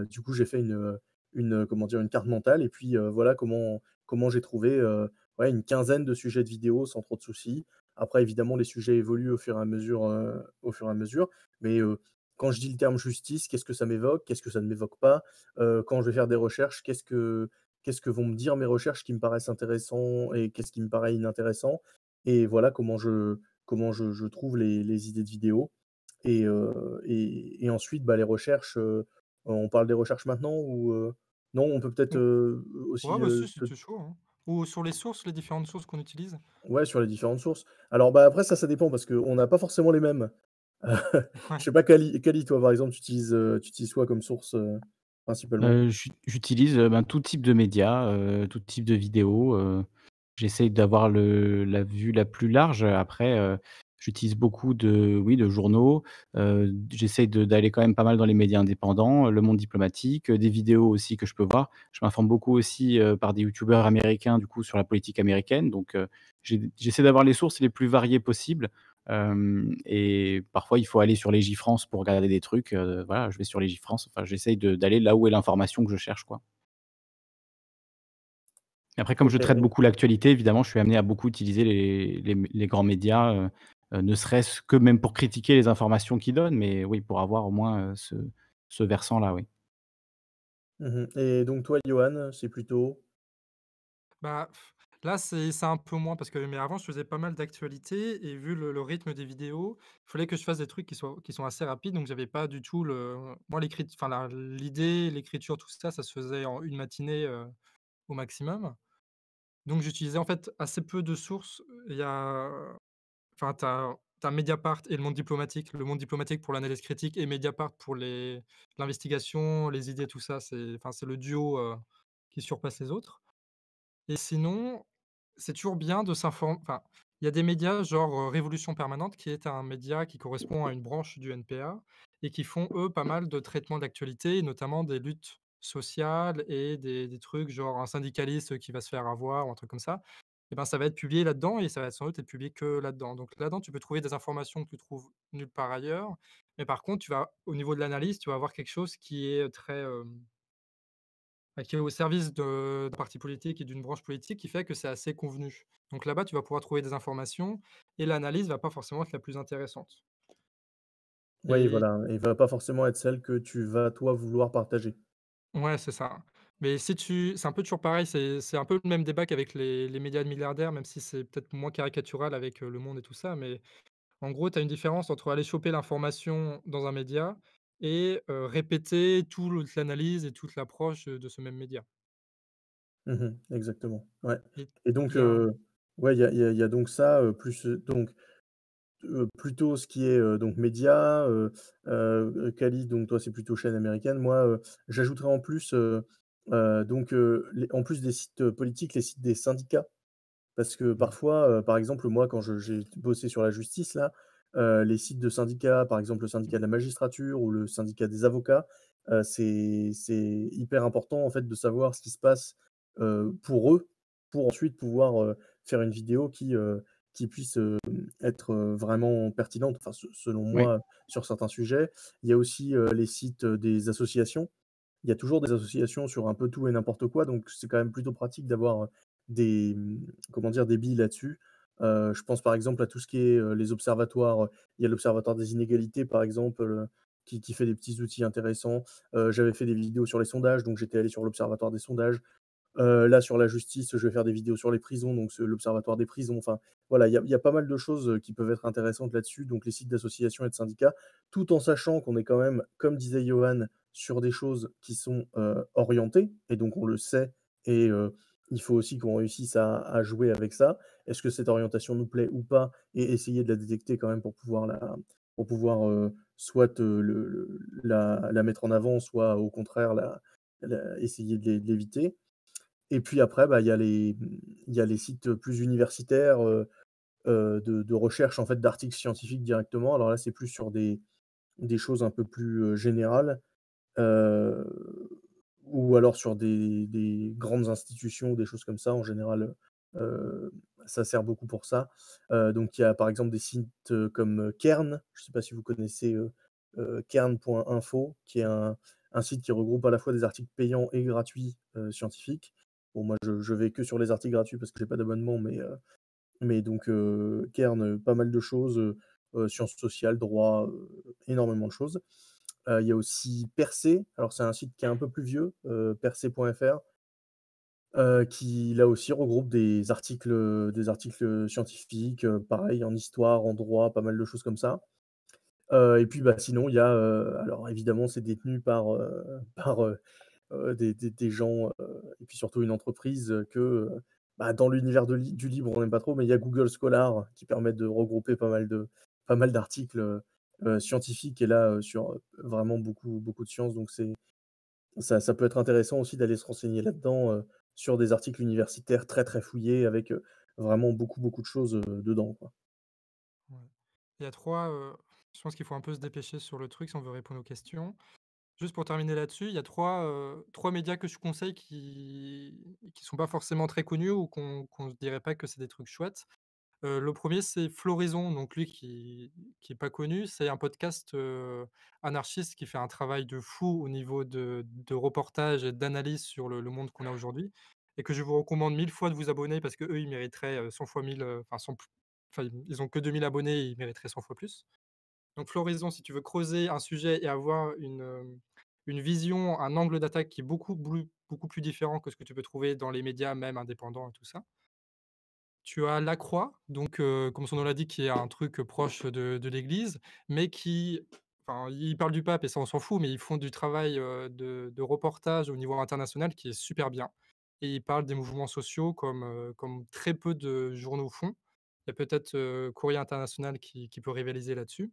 du coup, j'ai fait une, une, euh, comment dire, une carte mentale. Et puis euh, voilà comment, comment j'ai trouvé euh, une quinzaine de sujets de vidéos sans trop de soucis. Après, évidemment, les sujets évoluent au fur et à mesure. au fur et à mesure mais quand je dis le terme justice, qu'est-ce que ça m'évoque Qu'est-ce que ça ne m'évoque pas Quand je vais faire des recherches, qu'est-ce que, qu'est-ce que vont me dire mes recherches qui me paraissent intéressantes et qu'est-ce qui me paraît inintéressant. Et voilà comment je, comment je, trouve les, les, idées de vidéos Et, et, ensuite, bah, les recherches, on parle des recherches maintenant ou euh, non On peut peut-être aussi. Ou sur les sources, les différentes sources qu'on utilise Ouais, sur les différentes sources. Alors bah, après, ça, ça dépend parce qu'on n'a pas forcément les mêmes. Je sais pas, Kali, toi par exemple, tu utilises, euh, tu quoi comme source euh, principalement J'utilise ben, tout type de médias, tout type de vidéos. J'essaye d'avoir la vue la plus large. Après, J'utilise beaucoup de, oui, de journaux. Euh, J'essaye d'aller quand même pas mal dans les médias indépendants, le monde diplomatique, des vidéos aussi que je peux voir. Je m'informe beaucoup aussi par des youtubeurs américains, du coup, sur la politique américaine. Donc, j'essaie d'avoir les sources les plus variées possibles. et parfois, il faut aller sur J-France pour regarder des trucs. voilà, je vais sur Légifrance. Enfin, j'essaye d'aller là où est l'information que je cherche, quoi. Après, comme je traite beaucoup l'actualité, évidemment, je suis amené à beaucoup utiliser les, grands médias, euh, ne serait-ce que même pour critiquer les informations qu'il donne, mais oui, pour avoir au moins ce, versant-là, oui. Mmh et donc toi, Johan, c'est plutôt bah, Là, c'est un peu moins parce que mais avant, je faisais pas mal d'actualités et vu le, rythme des vidéos, il fallait que je fasse des trucs qui, soient, qui sont assez rapides. Donc, j'avais pas du tout le. Moi, l'idée, l'écriture, tout ça, ça se faisait en une matinée au maximum. Donc, j'utilisais en fait assez peu de sources. Il y a Enfin, tu as, Mediapart et le monde diplomatique. Le monde diplomatique pour l'analyse critique et Mediapart pour l'investigation, les, idées, tout ça. C'est enfin, le duo euh, qui surpasse les autres. Et sinon, c'est toujours bien de s'informer. Enfin, il y a des médias genre euh, Révolution Permanente qui est un média qui correspond à une branche du NPA et qui font eux pas mal de traitements d'actualité, notamment des luttes sociales et des, des, trucs genre un syndicaliste qui va se faire avoir ou un truc comme ça et ben, ça va être publié là-dedans et ça va sans doute être publié que là-dedans. Donc là-dedans, tu peux trouver des informations que tu trouves nulle part ailleurs. Mais par contre, tu vas, au niveau de l'analyse, tu vas avoir quelque chose qui est très. Bah, qui est au service d'un parti politique et d'une branche politique qui fait que c'est assez convenu. Donc là-bas, tu vas pouvoir trouver des informations et l'analyse ne va pas forcément être la plus intéressante. Oui, voilà. Elle ne va pas forcément être celle que tu vas, toi, vouloir partager. Ouais, c'est ça. Mais si tu c'est un peu toujours pareil, c'est un peu le même débat qu'avec les les médias de milliardaires, même si c'est peut-être moins caricatural avec, euh, Le Monde et tout ça, mais en gros, tu as une différence entre aller choper l'information dans un média et euh, répéter toute l'analyse et toute l'approche, de ce même média. Mmh exactement, ouais Et donc, il y a euh, ouais, il y a y a donc ça, plus, donc, plutôt ce qui est, donc médias, Kali, donc toi, c'est plutôt chaîne américaine. Moi, j'ajouterais en plus, euh, donc, euh, en plus des sites euh, politiques, les sites des syndicats. Parce que mmh. parfois, par exemple, moi, quand j'ai bossé sur la justice, là, les sites de syndicats, par exemple le syndicat mmh. de la magistrature ou le syndicat des avocats, c'est hyper important en fait de savoir ce qui se passe pour eux, pour ensuite pouvoir faire une vidéo qui, puisse être vraiment pertinente, enfin, selon moi, sur certains sujets. Il y a aussi les sites des associations il y a toujours des associations sur un peu tout et n'importe quoi, donc c'est quand même plutôt pratique d'avoir des, mmh, comment dire, des billes là-dessus. je pense par exemple à tout ce qui est les observatoires. Il y a l'observatoire des inégalités, par exemple, qui, fait des petits outils intéressants. J'avais fait des vidéos sur les sondages, donc j'étais allé sur l'observatoire des sondages. là, sur la justice, je vais faire des vidéos sur les prisons, donc l'observatoire des prisons. Enfin, voilà, il y, il y, a pas mal de choses qui peuvent être intéressantes là-dessus, donc les sites d'associations et de syndicats, tout en sachant qu'on est quand même, comme disait Johan, sur des choses qui sont orientées, et donc on le sait, et il faut aussi qu'on réussisse à, jouer avec ça. Est-ce que cette orientation nous plaît ou pas, et essayer de la détecter quand même pour pouvoir la, pour pouvoir soit la, mettre en avant, soit au contraire essayer de l'éviter. Et puis après, bah, il y, a les, y a les sites plus universitaires de, recherche en fait d'articles scientifiques directement. Alors là, c'est plus sur des choses un peu plus générales euh, ou alors sur des, grandes institutions ou des choses comme ça. En général, euh, ça sert beaucoup pour ça. Euh, donc il y a par exemple des sites comme Kern, je ne sais pas si vous connaissez Kern.info, qui est un, site qui regroupe à la fois des articles payants et gratuits scientifiques. Bon, moi je, vais que sur les articles gratuits parce que je n'ai pas d'abonnement, mais, mais donc Kern, pas mal de choses, sciences sociales, droit, énormément de choses. Euh, il y a aussi Percé, alors c'est un site qui est un peu plus vieux, euh, percé.fr, euh, qui là aussi regroupe des articles, des articles scientifiques, pareil en histoire, en droit, pas mal de choses comme ça. et puis bah, sinon, il y a, alors évidemment, c'est détenu par, des, gens, et puis surtout une entreprise que bah, dans l'univers du libre, on n'aime pas trop, mais il y a Google Scholar qui permet de regrouper pas mal pas mal d'articles euh, scientifique et là euh, sur euh, vraiment beaucoup, beaucoup de sciences. Donc c'est, ça, peut être intéressant aussi d'aller se renseigner là-dedans sur des articles universitaires très très fouillés avec vraiment beaucoup, beaucoup de choses dedans. Il y a trois, je pense qu'il faut un peu se dépêcher sur le truc si on veut répondre aux questions. Juste pour terminer là-dessus, il y a trois, trois médias que je conseille qui qui sont pas forcément très connus ou qu'on ne dirait pas que c'est des trucs chouettes le premier, c'est Floraison, donc lui qui n'est pas connu. C'est un podcast anarchiste qui fait un travail de fou au niveau de, de reportage et d'analyse sur le, monde qu'on a aujourd'hui. Et que je vous recommande mille fois de vous abonner parce qu'eux, ils mériteraient 100 fois 1000, enfin, ils ont que 2000 abonnés, et ils mériteraient 100 fois plus. Donc, Floraison, si tu veux creuser un sujet et avoir une, vision, un angle d'attaque qui est beaucoup, beaucoup plus différent que ce que tu peux trouver dans les médias, même indépendants et tout ça. Tu as la croix, donc comme son nom l'a dit, qui est un truc proche de, l'Église, mais qui, enfin, ils parlent du pape et ça on s'en fout, mais ils font du travail de, reportage au niveau international qui est super bien. Et ils parlent des mouvements sociaux comme, comme très peu de journaux font. Il y a peut-être Courrier International qui, peut rivaliser là-dessus.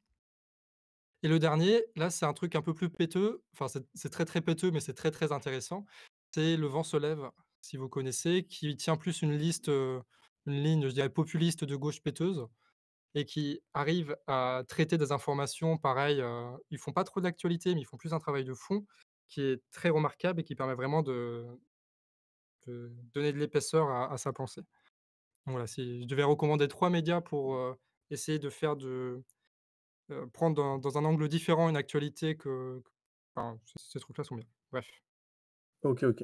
Et le dernier, là, c'est un truc un peu plus péteux. Enfin, c'est très très péteux, mais c'est très très intéressant. C'est Le vent se lève, si vous connaissez, qui tient plus une liste une ligne, je dirais, populiste de gauche péteuse et qui arrive à traiter des informations pareil. Euh, ils font pas trop d'actualité, mais ils font plus un travail de fond qui est très remarquable et qui permet vraiment de, donner de l'épaisseur à, sa pensée. voilà, si je devais recommander trois médias pour euh, essayer de faire de euh, prendre dans, un angle différent une actualité que, enfin, ces, ces trucs-là sont bien. Bref. Ok, ok.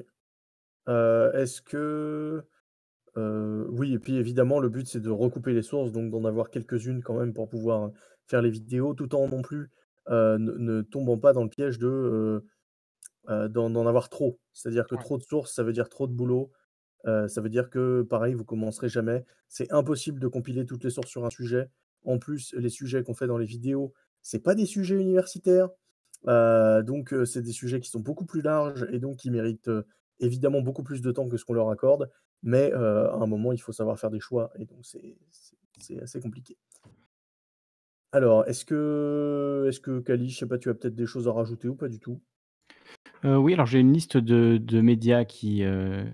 Est-ce que oui, et puis évidemment, le but c'est de recouper les sources, donc d'en avoir quelques-unes quand même pour pouvoir faire les vidéos, tout en non plus ne, tombant pas dans le piège de d'en avoir trop. C'est-à-dire que trop de sources, ça veut dire trop de boulot. ça veut dire que pareil, vous commencerez jamais. C'est impossible de compiler toutes les sources sur un sujet. En plus, les sujets qu'on fait dans les vidéos, c'est pas des sujets universitaires. donc, c'est des sujets qui sont beaucoup plus larges et donc qui méritent évidemment beaucoup plus de temps que ce qu'on leur accorde mais euh, à un moment, il faut savoir faire des choix, et donc c'est assez compliqué. Alors, est-ce que, est que Kali, je sais pas, tu as peut-être des choses à rajouter ou pas du tout euh, Oui, alors j'ai une liste de, médias qui, euh,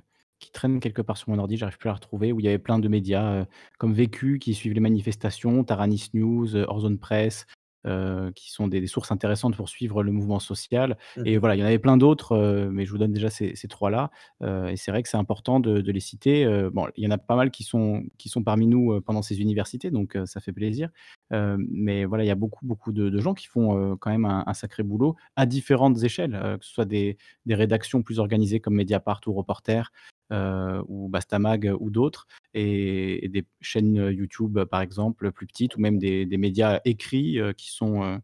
traînent qui quelque part sur mon ordi, j'arrive plus à la retrouver, où il y avait plein de médias comme Vécu qui suivent les manifestations, Taranis News, Horizon Press, euh, qui sont des, sources intéressantes pour suivre le mouvement social. Mmh et voilà, il y en avait plein d'autres, euh, mais je vous donne déjà ces, trois-là. Euh, et c'est vrai que c'est important de, les citer. bon, il y en a pas mal qui sont, qui sont parmi nous pendant ces universités, donc ça fait plaisir. mais voilà, il y a beaucoup, beaucoup de, gens qui font quand même un, sacré boulot à différentes échelles, que ce soit des, des, rédactions plus organisées comme Mediapart ou Reporter, euh, ou Bastamag ou d'autres, et, des chaînes euh, YouTube euh, par exemple plus petites, ou même des, médias écrits qui sont,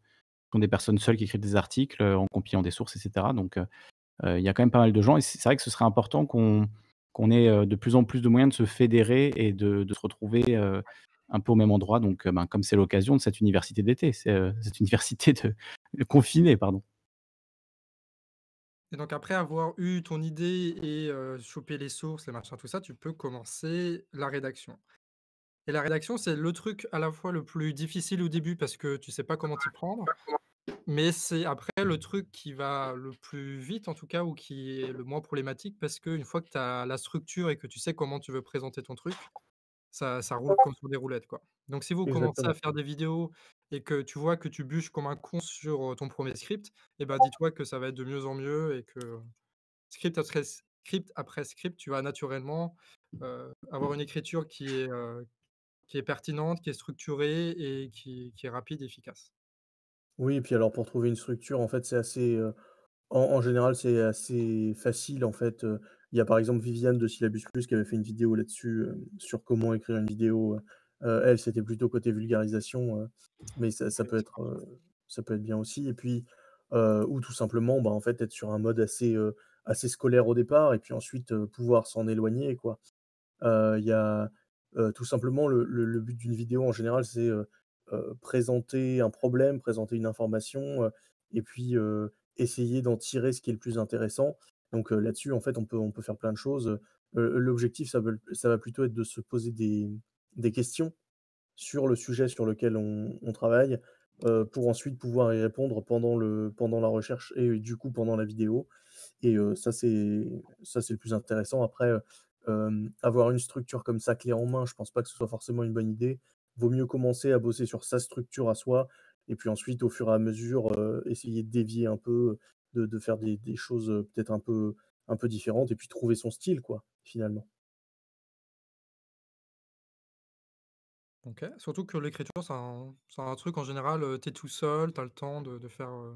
sont, des personnes seules qui écrivent des articles en compilant des sources, etc. Donc il y a quand même pas mal de gens, et c'est vrai que ce serait important qu'on ait de plus en plus de moyens de se fédérer et de, se retrouver un peu au même endroit, donc ben, comme c'est l'occasion de cette université d'été, cette université de, de confinée, pardon. Et donc après avoir eu ton idée et euh, chopé choper les sources, les machins, tout ça, tu peux commencer la rédaction. Et la rédaction, c'est le truc à la fois le plus difficile au début parce que tu ne sais pas comment t'y prendre, mais c'est après le truc qui va le plus vite en tout cas ou qui est le moins problématique parce qu'une fois que tu as la structure et que tu sais comment tu veux présenter ton truc, ça, roule comme sur des roulettes. Quoi. Donc si vous commencez à faire des vidéos et que tu vois que tu bûches comme un con sur ton premier script, eh ben, dis-toi que ça va être de mieux en mieux et que script après script, après script tu vas naturellement avoir une écriture qui est, qui est pertinente, qui est structurée et qui, est rapide et efficace. Oui, et puis alors pour trouver une structure, en fait, c'est assez... en, général, c'est assez facile, en fait il y a par exemple Viviane de Syllabus Plus qui avait fait une vidéo là-dessus, euh, sur comment écrire une vidéo. Euh, euh, elle, c'était plutôt côté vulgarisation, mais ça, peut être, bien aussi. Et puis, ou tout simplement, bah, en fait, être sur un mode assez, scolaire au départ, et puis ensuite pouvoir s'en éloigner. quoi. Il y a tout simplement le but d'une vidéo en général, c'est présenter un problème, présenter une information, et puis essayer d'en tirer ce qui est le plus intéressant. Donc là-dessus, en fait, on peut, faire plein de choses. L'objectif, ça, va plutôt être de se poser des, questions sur le sujet sur lequel on, travaille pour ensuite pouvoir y répondre pendant, le, pendant la recherche et du coup pendant la vidéo. Et ça, c'est le plus intéressant. Après, avoir une structure comme ça clé en main, je pense pas que ce soit forcément une bonne idée. Vaut mieux commencer à bosser sur sa structure à soi et puis ensuite, au fur et à mesure, essayer de dévier un peu, de, faire des, choses euh, peut-être un peu, un peu différentes et puis trouver son style, quoi, finalement. Ok, surtout que l'écriture, c'est un, truc en général, euh, tu es tout seul, tu as le temps de, faire. Euh,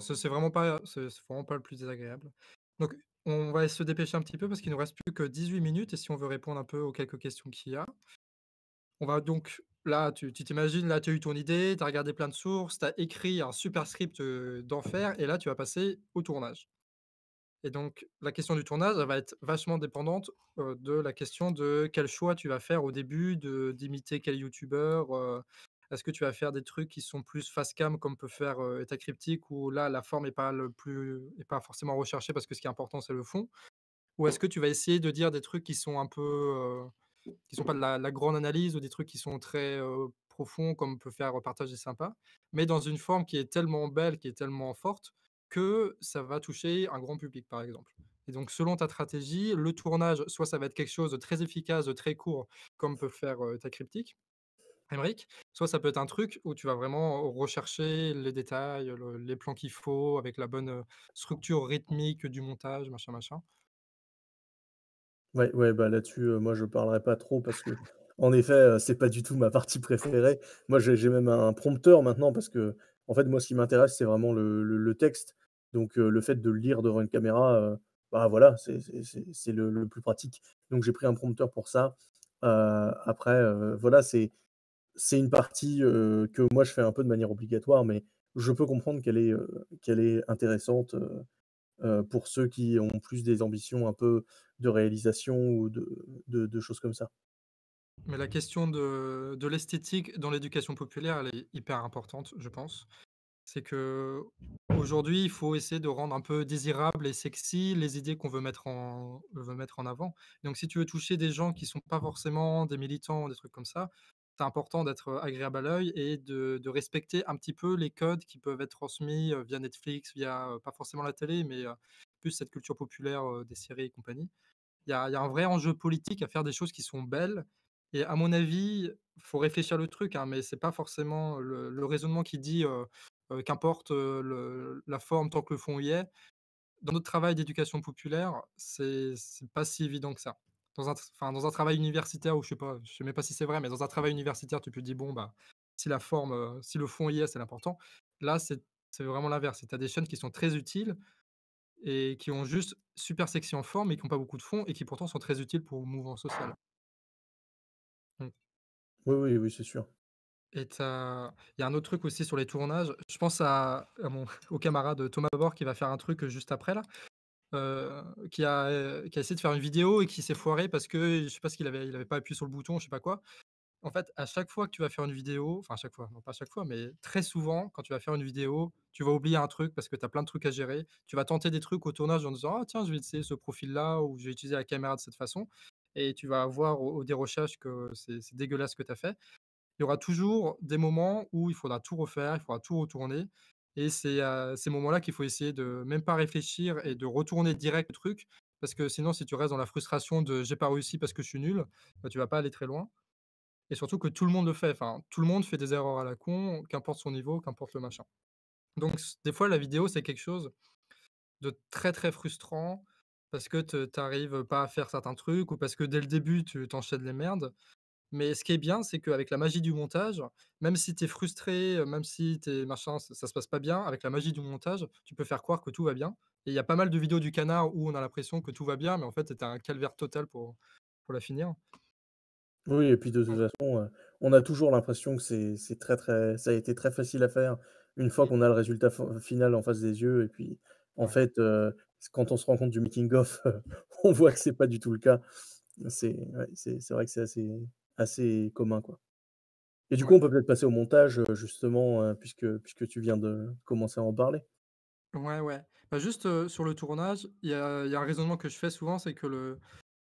c'est vraiment, pas, pas le plus désagréable. Donc, on va se dépêcher un petit peu parce qu'il nous reste plus que 18 minutes et si on veut répondre un peu aux quelques questions qu'il y a. On va donc Là, tu t'imagines, là, tu as eu ton idée, tu as regardé plein de sources, tu as écrit un super script d'enfer, et là, tu vas passer au tournage. Et donc, la question du tournage, elle va être vachement dépendante de la question de quel choix tu vas faire au début, d'imiter quel youtubeur. Est-ce que tu vas faire des trucs qui sont plus face cam, comme peut faire euh, Cryptique, où là, la forme n'est pas, le plus, pas forcément recherchée parce que ce qui est important, c'est le fond Ou est-ce que tu vas essayer de dire des trucs qui sont un peu qui sont pas de la, grande analyse ou des trucs qui sont très profonds, comme peut faire repartage des Sympas, mais dans une forme qui est tellement belle, qui est tellement forte, que ça va toucher un grand public, par exemple. Et donc, selon ta stratégie, le tournage, soit ça va être quelque chose de très efficace, de très court, comme peut faire ta cryptique, Emmerich, soit ça peut être un truc où tu vas vraiment rechercher les détails, les plans qu'il faut, avec la bonne structure rythmique du montage, machin, machin. Oui, ouais, bah là-dessus, moi, je parlerai pas trop parce que, en effet, c'est pas du tout ma partie préférée. Moi, j'ai même un prompteur maintenant parce que, en fait, moi, ce qui m'intéresse, c'est vraiment le, texte. Donc, le fait de le lire devant une caméra, bah voilà, c'est le, plus pratique. Donc, j'ai pris un prompteur pour ça. après, voilà, c'est une partie que moi je fais un peu de manière obligatoire, mais je peux comprendre qu'elle est, qu'elle est intéressante. Euh, pour ceux qui ont plus des ambitions un peu de réalisation ou de, choses comme ça. Mais la question de, l'esthétique dans l'éducation populaire, elle est hyper importante, je pense. C'est que aujourd'hui, il faut essayer de rendre un peu désirable et sexy les idées qu'on veut mettre en mettre en avant. donc, si tu veux toucher des gens qui sont pas forcément des militants, ou des trucs comme ça, c'est important d'être agréable à l'œil et de, respecter un petit peu les codes qui peuvent être transmis via Netflix, via pas forcément la télé, mais plus cette culture populaire des séries et compagnie. Il y, a, un vrai enjeu politique à faire des choses qui sont belles. Et à mon avis, faut réfléchir le truc, hein, mais c'est pas forcément le, raisonnement qui dit qu'importe la forme tant que le fond y est. Dans notre travail d'éducation populaire, c'est pas si évident que ça dans un, travail universitaire, ou je sais sais même pas si c'est vrai, mais dans un travail universitaire, tu peux te dire, bon, bah, si la forme, si le fond y est, c'est l'important. Là, c'est vraiment l'inverse. Tu as des chaînes qui sont très utiles et qui ont juste super sexy en forme mais qui n'ont pas beaucoup de fond et qui pourtant sont très utiles pour le mouvement social. Mmh. Oui, oui, oui, c'est sûr. Et il y a un autre truc aussi sur les tournages. Je pense à, au camarade Thomas Bord qui va faire un truc juste après là. Euh, euh, qui, a, essayé de faire une vidéo et qui s'est foiré parce que je sais pas ce qu'il avait, il pas appuyé sur le bouton, je sais pas quoi. En fait, à chaque fois que tu vas faire une vidéo, enfin à chaque fois, non pas à chaque fois, mais très souvent, quand tu vas faire une vidéo, tu vas oublier un truc parce que tu as plein de trucs à gérer. Tu vas tenter des trucs au tournage en disant Ah tiens, je vais essayer ce profil-là ou je vais utiliser la caméra de cette façon. Et tu vas avoir au, au dérochage que c'est dégueulasse ce que tu as fait. Il y aura toujours des moments où il faudra tout refaire, il faudra tout retourner. Et c'est à ces moments-là qu'il faut essayer de même pas réfléchir et de retourner direct le truc. Parce que sinon, si tu restes dans la frustration de j'ai pas réussi parce que je suis nul, tu bah, tu vas pas aller très loin. Et surtout que tout le monde le fait. tout le monde fait des erreurs à la con, qu'importe son niveau, qu'importe le machin. Donc, des fois, la vidéo, c'est quelque chose de très très frustrant parce que tu n'arrives pas à faire certains trucs ou parce que dès le début, tu t'enchaînes les merdes. Mais ce qui est bien, c'est qu'avec la magie du montage, même si tu es frustré, euh, même si t'es machin, ça, ça, se passe pas bien, avec la magie du montage, tu peux faire croire que tout va bien. Et il y a pas mal de vidéos du canard où on a l'impression que tout va bien, mais en fait, c'était un calvaire total pour, pour la finir. Oui, et puis de toute façon, euh, on a toujours l'impression que c'est très, très, ça a été très facile à faire une fois qu'on a le résultat euh, final en face des yeux. Et puis, en fait, quand on se rend compte du making-of, on voit que c'est pas du tout le cas. C'est vrai que c'est assez, assez commun. Quoi. Et du coup, on peut peut-être passer au montage, justement, hein, puisque, puisque tu viens de commencer à en parler. Ouais, ouais. Bah, juste sur le tournage, il y a, un raisonnement que je fais souvent, c'est que le,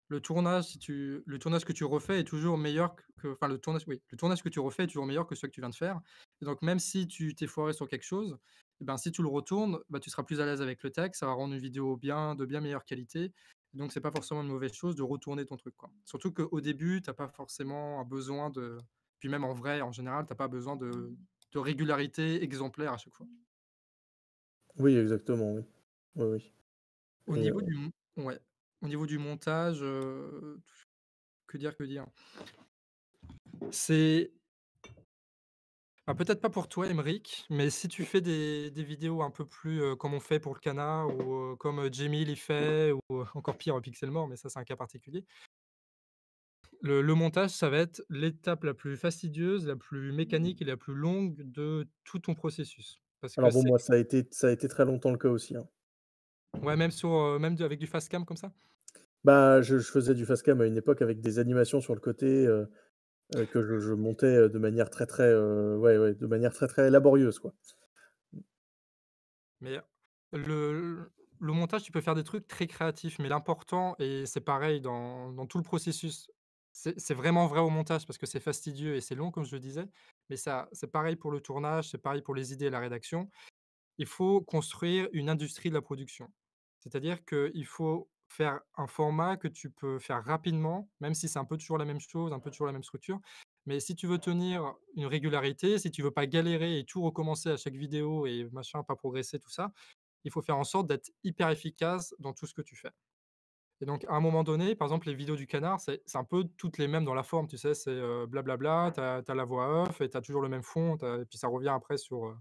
le tournage, si tu, le tournage que tu refais est toujours meilleur que, enfin le tournage, oui, le tournage que tu refais est toujours meilleur que ce que tu viens de faire. donc même si tu t'es foiré sur quelque chose, eh ben si tu le retournes, bah, tu seras plus à l'aise avec le texte, ça va rendre une vidéo bien, de bien meilleure qualité. Donc, c'est pas forcément une mauvaise chose de retourner ton truc. Quoi. Surtout qu'au début, tu n'as pas forcément un besoin de. Puis, même en vrai, en général, tu n'as pas besoin de... régularité exemplaire à chaque fois. Oui, exactement. Oui. oui, Au, niveau du... Au niveau du montage, euh, que dire, que dire C'est peut-être pas pour toi, Emeric, mais si tu fais des, vidéos un peu plus comme on fait pour le canard ou comme Jamie l'y fait, ou encore pire, Pixel Mort, mais ça, c'est un cas particulier. Le, montage, ça va être l'étape la plus fastidieuse, la plus mécanique mmh. et la plus longue de tout ton processus. Alors moi, ça a été, ça été très longtemps le cas aussi. Hein. Ouais, même, sur, même avec du fast cam comme ça. Bah, je, faisais du fast cam à une époque avec des animations sur le côté. Euh, que je, montais euh, de manière très très, euh, de manière très très laborieuse quoi. Mais le, montage, tu peux faire des trucs très créatifs, mais l'important et c'est pareil dans, dans, tout le processus. C'est vraiment vrai au montage parce que c'est fastidieux et c'est long, comme je le disais. Mais ça, c'est pareil pour le tournage, c'est pareil pour les idées et la rédaction. Il faut construire une industrie de la production. C'est-à-dire qu'il faut faire un format que tu peux faire rapidement, même si c'est un peu toujours la même chose, un peu toujours la même structure. Mais si tu veux tenir une régularité, si tu veux pas galérer et tout recommencer à chaque vidéo et machin, pas progresser, tout ça, il faut faire en sorte d'être hyper efficace dans tout ce que tu fais. Et donc, à un moment donné, par exemple, les vidéos du canard, c'est un peu toutes les mêmes dans la forme, tu sais, c'est blablabla, tu as, la voix off et tu as toujours le même fond, et puis ça revient après sur,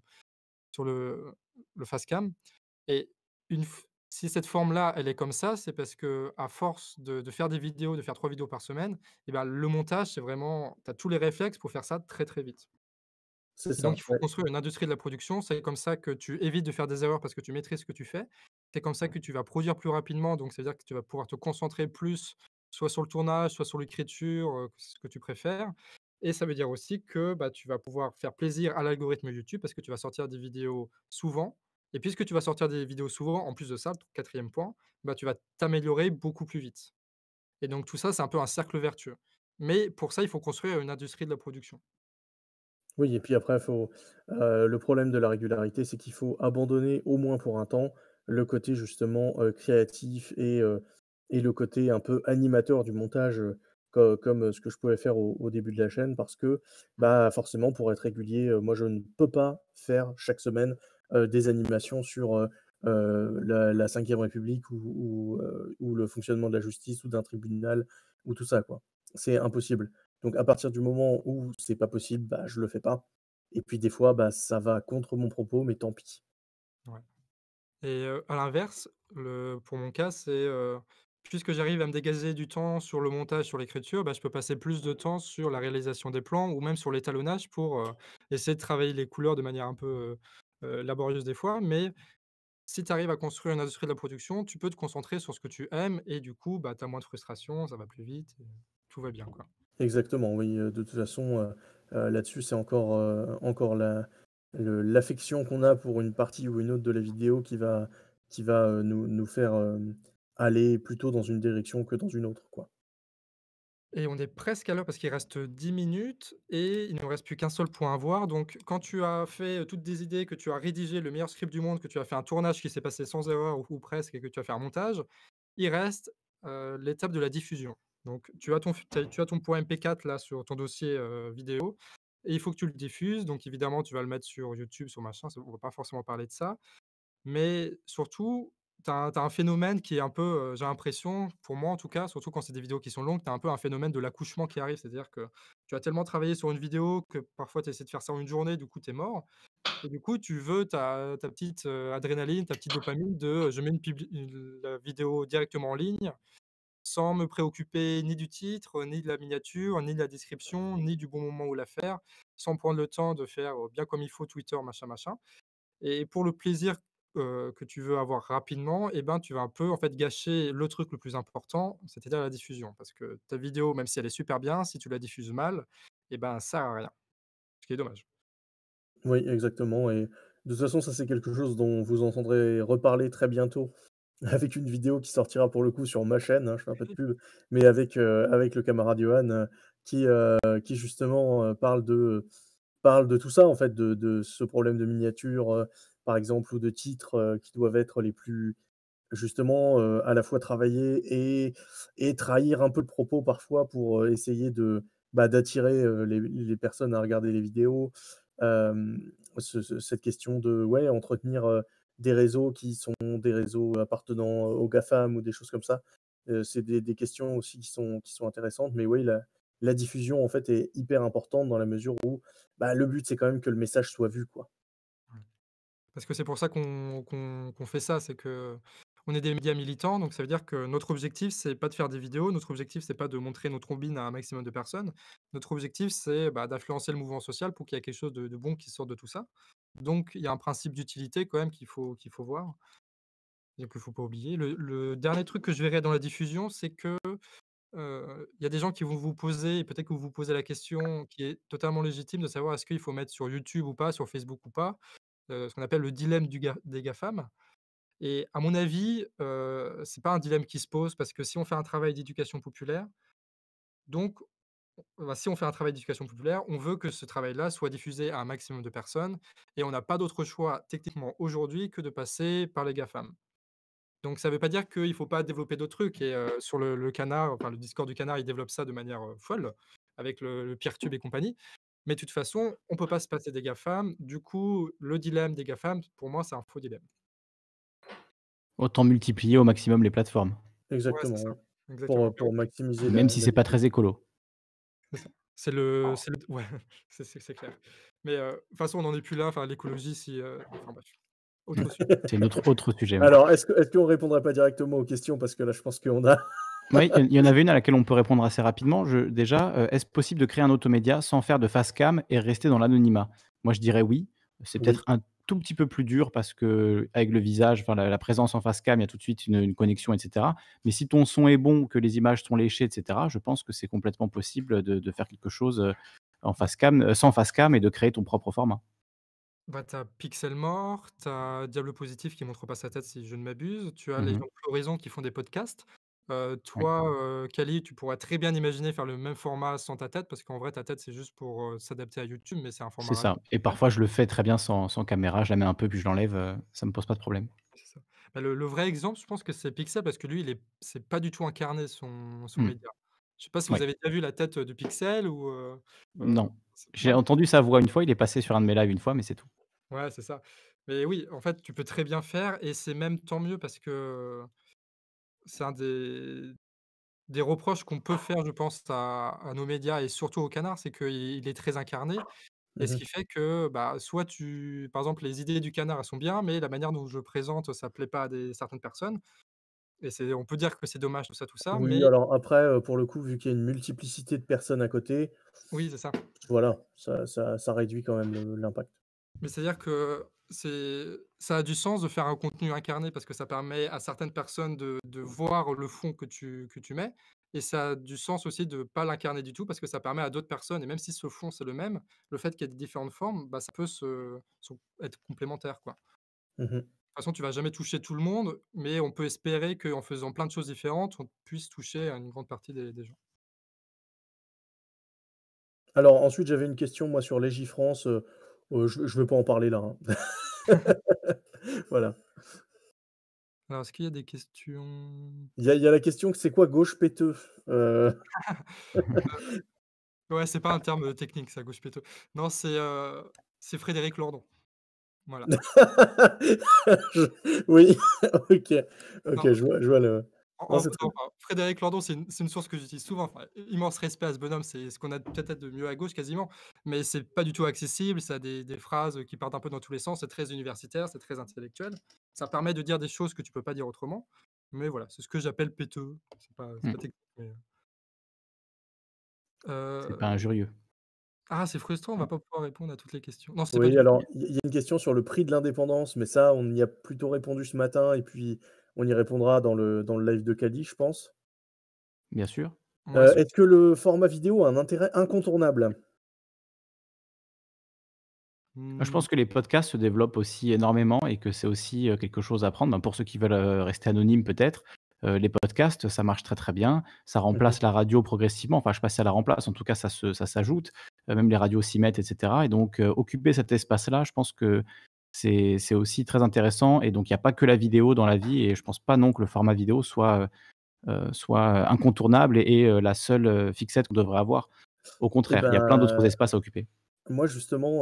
sur le, le cam. Et une, si cette forme-là, elle est comme ça, c'est parce que à force de, faire des vidéos, de faire trois vidéos par semaine, et eh ben, le montage, c'est vraiment, tu as tous les réflexes pour faire ça très très vite. Ça, donc il faut construire une industrie de la production, c'est comme ça que tu évites de faire des erreurs parce que tu maîtrises ce que tu fais, c'est comme ça que tu vas produire plus rapidement, donc c'est-à-dire que tu vas pouvoir te concentrer plus, soit sur le tournage, soit sur l'écriture, ce que tu préfères. Et ça veut dire aussi que bah, tu vas pouvoir faire plaisir à l'algorithme YouTube parce que tu vas sortir des vidéos souvent, et puisque tu vas sortir des vidéos souvent, en plus de ça, ton quatrième point, bah, tu vas t'améliorer beaucoup plus vite. Et donc tout ça, c'est un peu un cercle vertueux. Mais pour ça, il faut construire une industrie de la production. Oui, et puis après, euh, le problème de la régularité, c'est qu'il faut abandonner au moins pour un temps le côté justement euh, créatif euh, et, le côté un peu animateur du montage, comme, ce que je pouvais faire au, au, début de la chaîne, parce que mmh. bah, forcément, pour être régulier, moi, je ne peux pas faire chaque semaine euh, des animations sur euh, euh, la, Cinquième République ou, le fonctionnement de la justice ou d'un tribunal ou tout ça. quoi. C'est impossible. Donc à partir du moment où c'est pas possible, bah, je le fais pas. Et puis des fois, bah, ça va contre mon propos, mais tant pis. Et à l'inverse, pour mon cas, c'est puisque j'arrive à me dégager du temps sur le montage, sur l'écriture, bah, je peux passer plus de temps sur la réalisation des plans ou même sur l'étalonnage pour essayer de travailler les couleurs de manière un peu euh, laborieuse des fois, mais si tu arrives à construire une industrie de la production, tu peux te concentrer sur ce que tu aimes et du coup, bah, tu as moins de frustration, ça va plus vite, tout va bien. Quoi. Exactement, oui. Euh, de toute façon, euh, là-dessus, c'est encore, encore l'affection qu'on a pour une partie ou une autre de la vidéo qui va, qui va nous, nous, faire aller plutôt dans une direction que dans une autre. Quoi. Et on est presque à l'heure parce qu'il reste 10 minutes et il ne nous reste plus qu'un seul point à voir. Donc, quand tu as fait euh, toutes des idées, que tu as rédigé le meilleur script du monde, que tu as fait un tournage qui s'est passé sans erreur ou, presque et que tu as fait un montage, il reste euh, l'étape de la diffusion. Donc, tu as, ton, tu as ton point MP4 là sur ton dossier euh, vidéo et il faut que tu le diffuses. Donc, évidemment, tu vas le mettre sur YouTube, sur machin. On ne va pas forcément parler de ça. Mais surtout, tu as, un phénomène qui est un peu, euh, j'ai l'impression, pour moi en tout cas, surtout quand c'est des vidéos qui sont longues, tu as un peu un phénomène de l'accouchement qui arrive. C'est-à-dire que tu as tellement travaillé sur une vidéo que parfois tu essaies de faire ça en une journée, du coup tu es mort. Et du coup, tu veux ta, petite euh, adrénaline, ta petite dopamine de euh, je mets une, la vidéo directement en ligne sans me préoccuper ni du titre, ni de la miniature, ni de la description, ni du bon moment où la faire, sans prendre le temps de faire bien comme il faut Twitter, machin, machin. Et pour le plaisir que tu veux avoir rapidement, et eh ben, tu vas un peu en fait gâcher le truc le plus important, c'est-à-dire la diffusion. Parce que ta vidéo, même si elle est super bien, si tu la diffuses mal, et eh ben, ça sert à rien. Ce qui est dommage. Oui, exactement. Et de toute façon, ça, c'est quelque chose dont vous entendrez reparler très bientôt avec une vidéo qui sortira pour le coup sur ma chaîne, hein, je fais pas de pub, mais avec, avec le camarade Johan qui, qui justement parle de, parle de tout ça, en fait, de, de ce problème de miniature, par exemple, ou de titres qui doivent être les plus justement à la fois travaillés et, et trahir un peu le propos parfois pour essayer de bah, d'attirer les, les, personnes à regarder les vidéos. cette question de ouais, entretenir des réseaux qui sont des réseaux appartenant aux GAFAM ou des choses comme ça. c'est des, des, questions aussi qui sont, qui sont intéressantes. Mais oui, la, la diffusion, en fait, est hyper importante dans la mesure où bah, le but, c'est quand même que le message soit vu. Quoi. Parce que c'est pour ça qu'on fait ça, c'est que on est des médias militants, donc ça veut dire que notre objectif, c'est pas de faire des vidéos, notre objectif, c'est pas de montrer nos trombines à un maximum de personnes. Notre objectif, c'est bah, d'influencer le mouvement social pour qu'il y ait quelque chose de, bon qui sorte de tout ça. Donc il y a un principe d'utilité quand même qu'il faut, qu'il faut voir. Et qu'il ne faut pas oublier. Le, dernier truc que je verrai dans la diffusion, c'est que euh, il y a des gens qui vont vous poser, et peut-être que vous vous posez la question qui est totalement légitime de savoir est-ce qu'il faut mettre sur YouTube ou pas, sur Facebook ou pas. Euh, ce qu'on appelle le dilemme des GAFAM. Et à mon avis, euh, ce n'est pas un dilemme qui se pose parce que si on fait un travail d'éducation populaire, donc bah, si on fait un travail d'éducation populaire, on veut que ce travail-là soit diffusé à un maximum de personnes et on n'a pas d'autre choix techniquement aujourd'hui que de passer par les GAFAM. Donc ça ne veut pas dire qu'il ne faut pas développer d'autres trucs. Et euh, sur le, canard, enfin le Discord du canard, il développe ça de manière folle avec le, le tube et compagnie. Mais de toute façon, on ne peut pas se passer des GAFAM. Du coup, le dilemme des GAFAM, pour moi, c'est un faux dilemme. Autant multiplier au maximum les plateformes. Exactement. Pour, pour, maximiser. Même si ce c'est pas très écolo. C'est le, ah. c'est ouais, c'est, clair. Mais euh, de toute façon, on n'en est plus là. Enfin, l'écologie, si. Euh, c'est notre autre sujet. Alors, est-ce, qu'on est-ce répondrait pas directement aux questions parce que là, je pense qu'on a oui, il y en avait une à laquelle on peut répondre assez rapidement. déjà, euh, est-ce possible de créer un automédia sans faire de face et rester dans l'anonymat Moi, je dirais oui. C'est peut-être un tout petit peu plus dur parce que avec le visage, la, présence en face cam, il y a tout de suite une, connexion, etc. Mais si ton son est bon, que les images sont léchées, etc., je pense que c'est complètement possible de, faire quelque chose euh, en face euh, sans face et de créer ton propre format. Bah, tu as Pixel Mort, tu as Diable Positif qui montre pas sa tête si je ne m'abuse, tu as mmh les gens Floraison qui font des podcasts toi, Cali, Kali, tu pourrais très bien imaginer faire le même format sans ta tête, parce qu'en vrai, ta tête, c'est juste pour s'adapter à YouTube, mais c'est un format. C'est ça. Et parfois, je le fais très bien sans, caméra, je la mets un peu, puis je l'enlève, ça me pose pas de problème. Bah, le, vrai exemple, je pense que c'est Pixel, parce que lui, il est, c'est pas du tout incarné son, mmh. média. Je sais pas si vous avez déjà vu la tête de Pixel ou. non. J'ai entendu sa voix une fois, il est passé sur un de mes lives une fois, mais c'est tout. Ouais, c'est ça. Mais oui, en fait, tu peux très bien faire, et c'est même tant mieux parce que c'est un des, reproches qu'on peut faire, je pense, à, nos médias et surtout au canard, c'est qu'il est très incarné. Et mmh ce qui fait que, bah, soit tu, par exemple, les idées du canard, elles sont bien, mais la manière dont je présente, ça plaît pas à des, certaines personnes. Et c'est, on peut dire que c'est dommage tout ça, tout ça. Oui, mais... alors après, pour le coup, vu qu'il y a une multiplicité de personnes à côté. Oui, c'est ça. Voilà, ça, ça réduit quand même l'impact. Mais c'est-à-dire que c'est, ça a du sens de faire un contenu incarné parce que ça permet à certaines personnes de, voir le fond que tu, que tu mets. Et ça a du sens aussi de ne pas l'incarner du tout parce que ça permet à d'autres personnes, et même si ce fond c'est le même, le fait qu'il y ait différentes formes, bah, ça peut se, être complémentaire. Quoi. Mmh de toute façon, tu vas jamais toucher tout le monde, mais on peut espérer qu'en faisant plein de choses différentes, on puisse toucher une grande partie des, gens. Alors ensuite, j'avais une question moi sur Légifrance. France, euh, euh, je ne veux pas en parler là. Hein. voilà. Alors, est-ce qu'il y a des questions Il y, a, la question que c'est quoi gauche péteux euh? Ouais, c'est pas un terme euh, technique, ça, gauche péteux. Non, c'est euh, c'est Frédéric Lordon. Voilà. Oui, ok. Ok, je vois, je vois, le. Frédéric Landon, c'est une, source que j'utilise souvent. immense respect à ce bonhomme, c'est ce qu'on a peut-être de mieux à gauche quasiment, mais c'est pas du tout accessible. Ça a des, phrases qui partent un peu dans tous les sens. C'est très universitaire, c'est très intellectuel. Ça permet de dire des choses que tu peux pas dire autrement. Mais voilà, c'est ce que j'appelle péteux. C'est pas, hmm. euh, euh, injurieux. Ah, c'est frustrant, on va hmm. pas pouvoir répondre à toutes les questions. Non, oui, alors il y a une question sur le prix de l'indépendance, mais ça, on y a plutôt répondu ce matin. Et puis, on y répondra dans le, dans le live de Caddy, je pense. Bien sûr. Euh, est-ce que le format vidéo a un intérêt incontournable hmm. je pense que les podcasts se développent aussi énormément et que c'est aussi euh, quelque chose à prendre. Ben, pour ceux qui veulent euh, rester anonymes, peut-être, les podcasts, ça marche très très bien. Ça mhm. remplace la radio progressivement. Enfin, je si à la remplace. En tout cas, ça s'ajoute. même les radios s'y mettent, etc. Et donc, occuper cet espace-là, je pense que c'est aussi très intéressant. Et donc, il n'y a pas que la vidéo dans la vie. Et je pense pas non que le format vidéo soit, euh, euh, incontournable et, euh, la seule fixette qu'on devrait avoir. Au eh contraire, il y a plein d'autres ben, espaces à occuper. Moi, justement,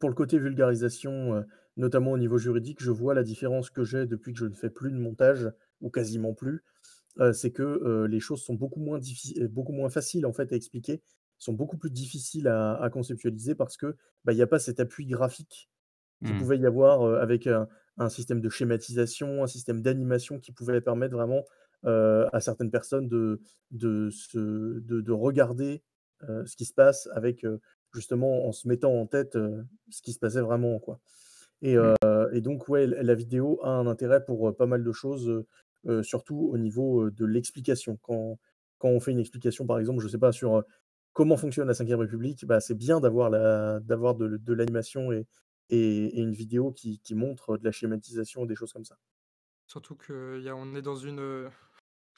pour le côté vulgarisation, notamment au niveau juridique, je vois la différence que j'ai depuis que je ne fais plus de montage, ou quasiment plus. c'est que les choses sont beaucoup moins, beaucoup moins faciles en fait à expliquer, sont beaucoup plus difficiles à, conceptualiser parce que bah, il n'y a pas cet appui graphique qu'il mmh. pouvait y avoir avec un, système de schématisation, un système d'animation qui pouvait permettre vraiment à certaines personnes de, de, se, de, regarder ce qui se passe avec justement en se mettant en tête ce qui se passait vraiment. Quoi. Et, mmh. et donc, ouais, la vidéo a un intérêt pour pas mal de choses, surtout au niveau de l'explication. Quand, quand on fait une explication, par exemple, je sais pas, sur comment fonctionne la 5 République, bah, c'est bien d'avoir, la, d'avoir de l'animation et, et, une vidéo qui, montre de la schématisation, des choses comme ça. Surtout qu'on est dans une... Euh,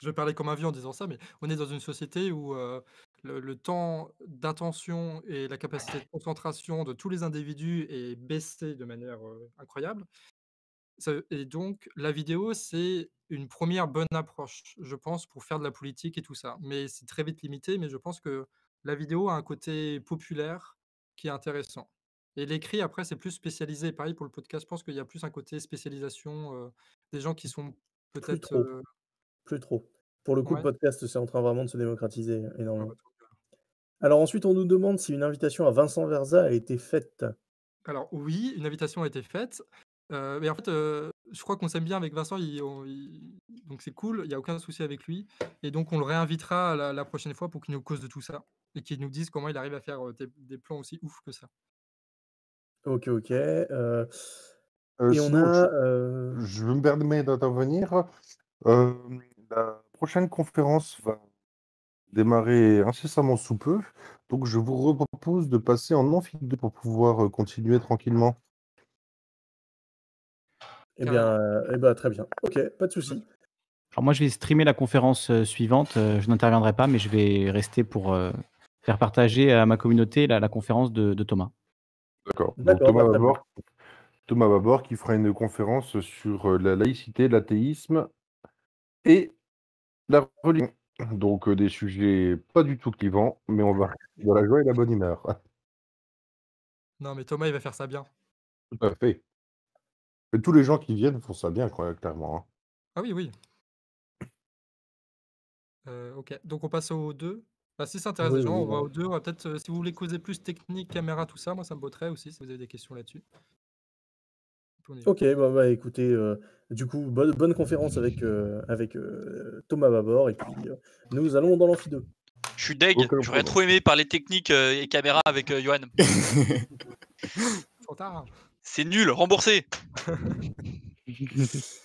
je vais parler comme un vieux en disant ça, mais on est dans une société où euh, le, temps d'attention et la capacité de concentration de tous les individus est baissé de manière euh, incroyable. Et donc, la vidéo, c'est une première bonne approche, je pense, pour faire de la politique et tout ça. Mais c'est très vite limité, mais je pense que la vidéo a un côté populaire qui est intéressant. Et l'écrit, après, c'est plus spécialisé. Pareil pour le podcast, je pense qu'il y a plus un côté spécialisation des gens qui sont peut-être. Plus, trop. Pour le coup, le podcast, c'est en train vraiment de se démocratiser hein, énormément. Alors ensuite, on nous demande si une invitation à Vincent Verza a été faite. Alors oui, une invitation a été faite. mais en fait, je crois qu'on s'aime bien avec Vincent, donc c'est cool, il n'y a aucun souci avec lui. Et donc on le réinvitera la, prochaine fois pour qu'il nous cause de tout ça et qu'il nous dise comment il arrive à faire des plans aussi ouf que ça. Ok, ok. Je, me permets d'intervenir. la prochaine conférence va démarrer incessamment sous peu. Donc, je vous propose de passer en de pour pouvoir continuer tranquillement. Eh bien, eh bien, très bien. Ok, pas de mmh. souci. Alors moi, je vais streamer la conférence suivante. Je n'interviendrai pas, mais je vais rester pour faire partager à ma communauté la, conférence de Thomas. D'accord. Thomas bah, Babor, Thomas qui fera une conférence sur euh, la laïcité, l'athéisme et la religion. Donc euh, des sujets pas du tout clivants, mais on va de la joie et la bonne humeur. Non, mais Thomas, il va faire ça bien. Tout à fait. Et tous les gens qui viennent font ça bien, clairement. Hein. Ah oui, oui. Euh, ok, donc on passe au 2. Bah, si ça intéresse les gens, on va aux deux. peut-être, euh, si vous voulez causer plus technique, caméra, tout ça, moi ça me botterait aussi si vous avez des questions là-dessus. Ok, bah, bah écoutez, euh, du coup, bonne, conférence avec, euh, avec Thomas Babord et puis nous allons dans l'amphi 2. Je suis deg, j'aurais trop aimé parler technique et caméra avec Johan. C'est nul, remboursé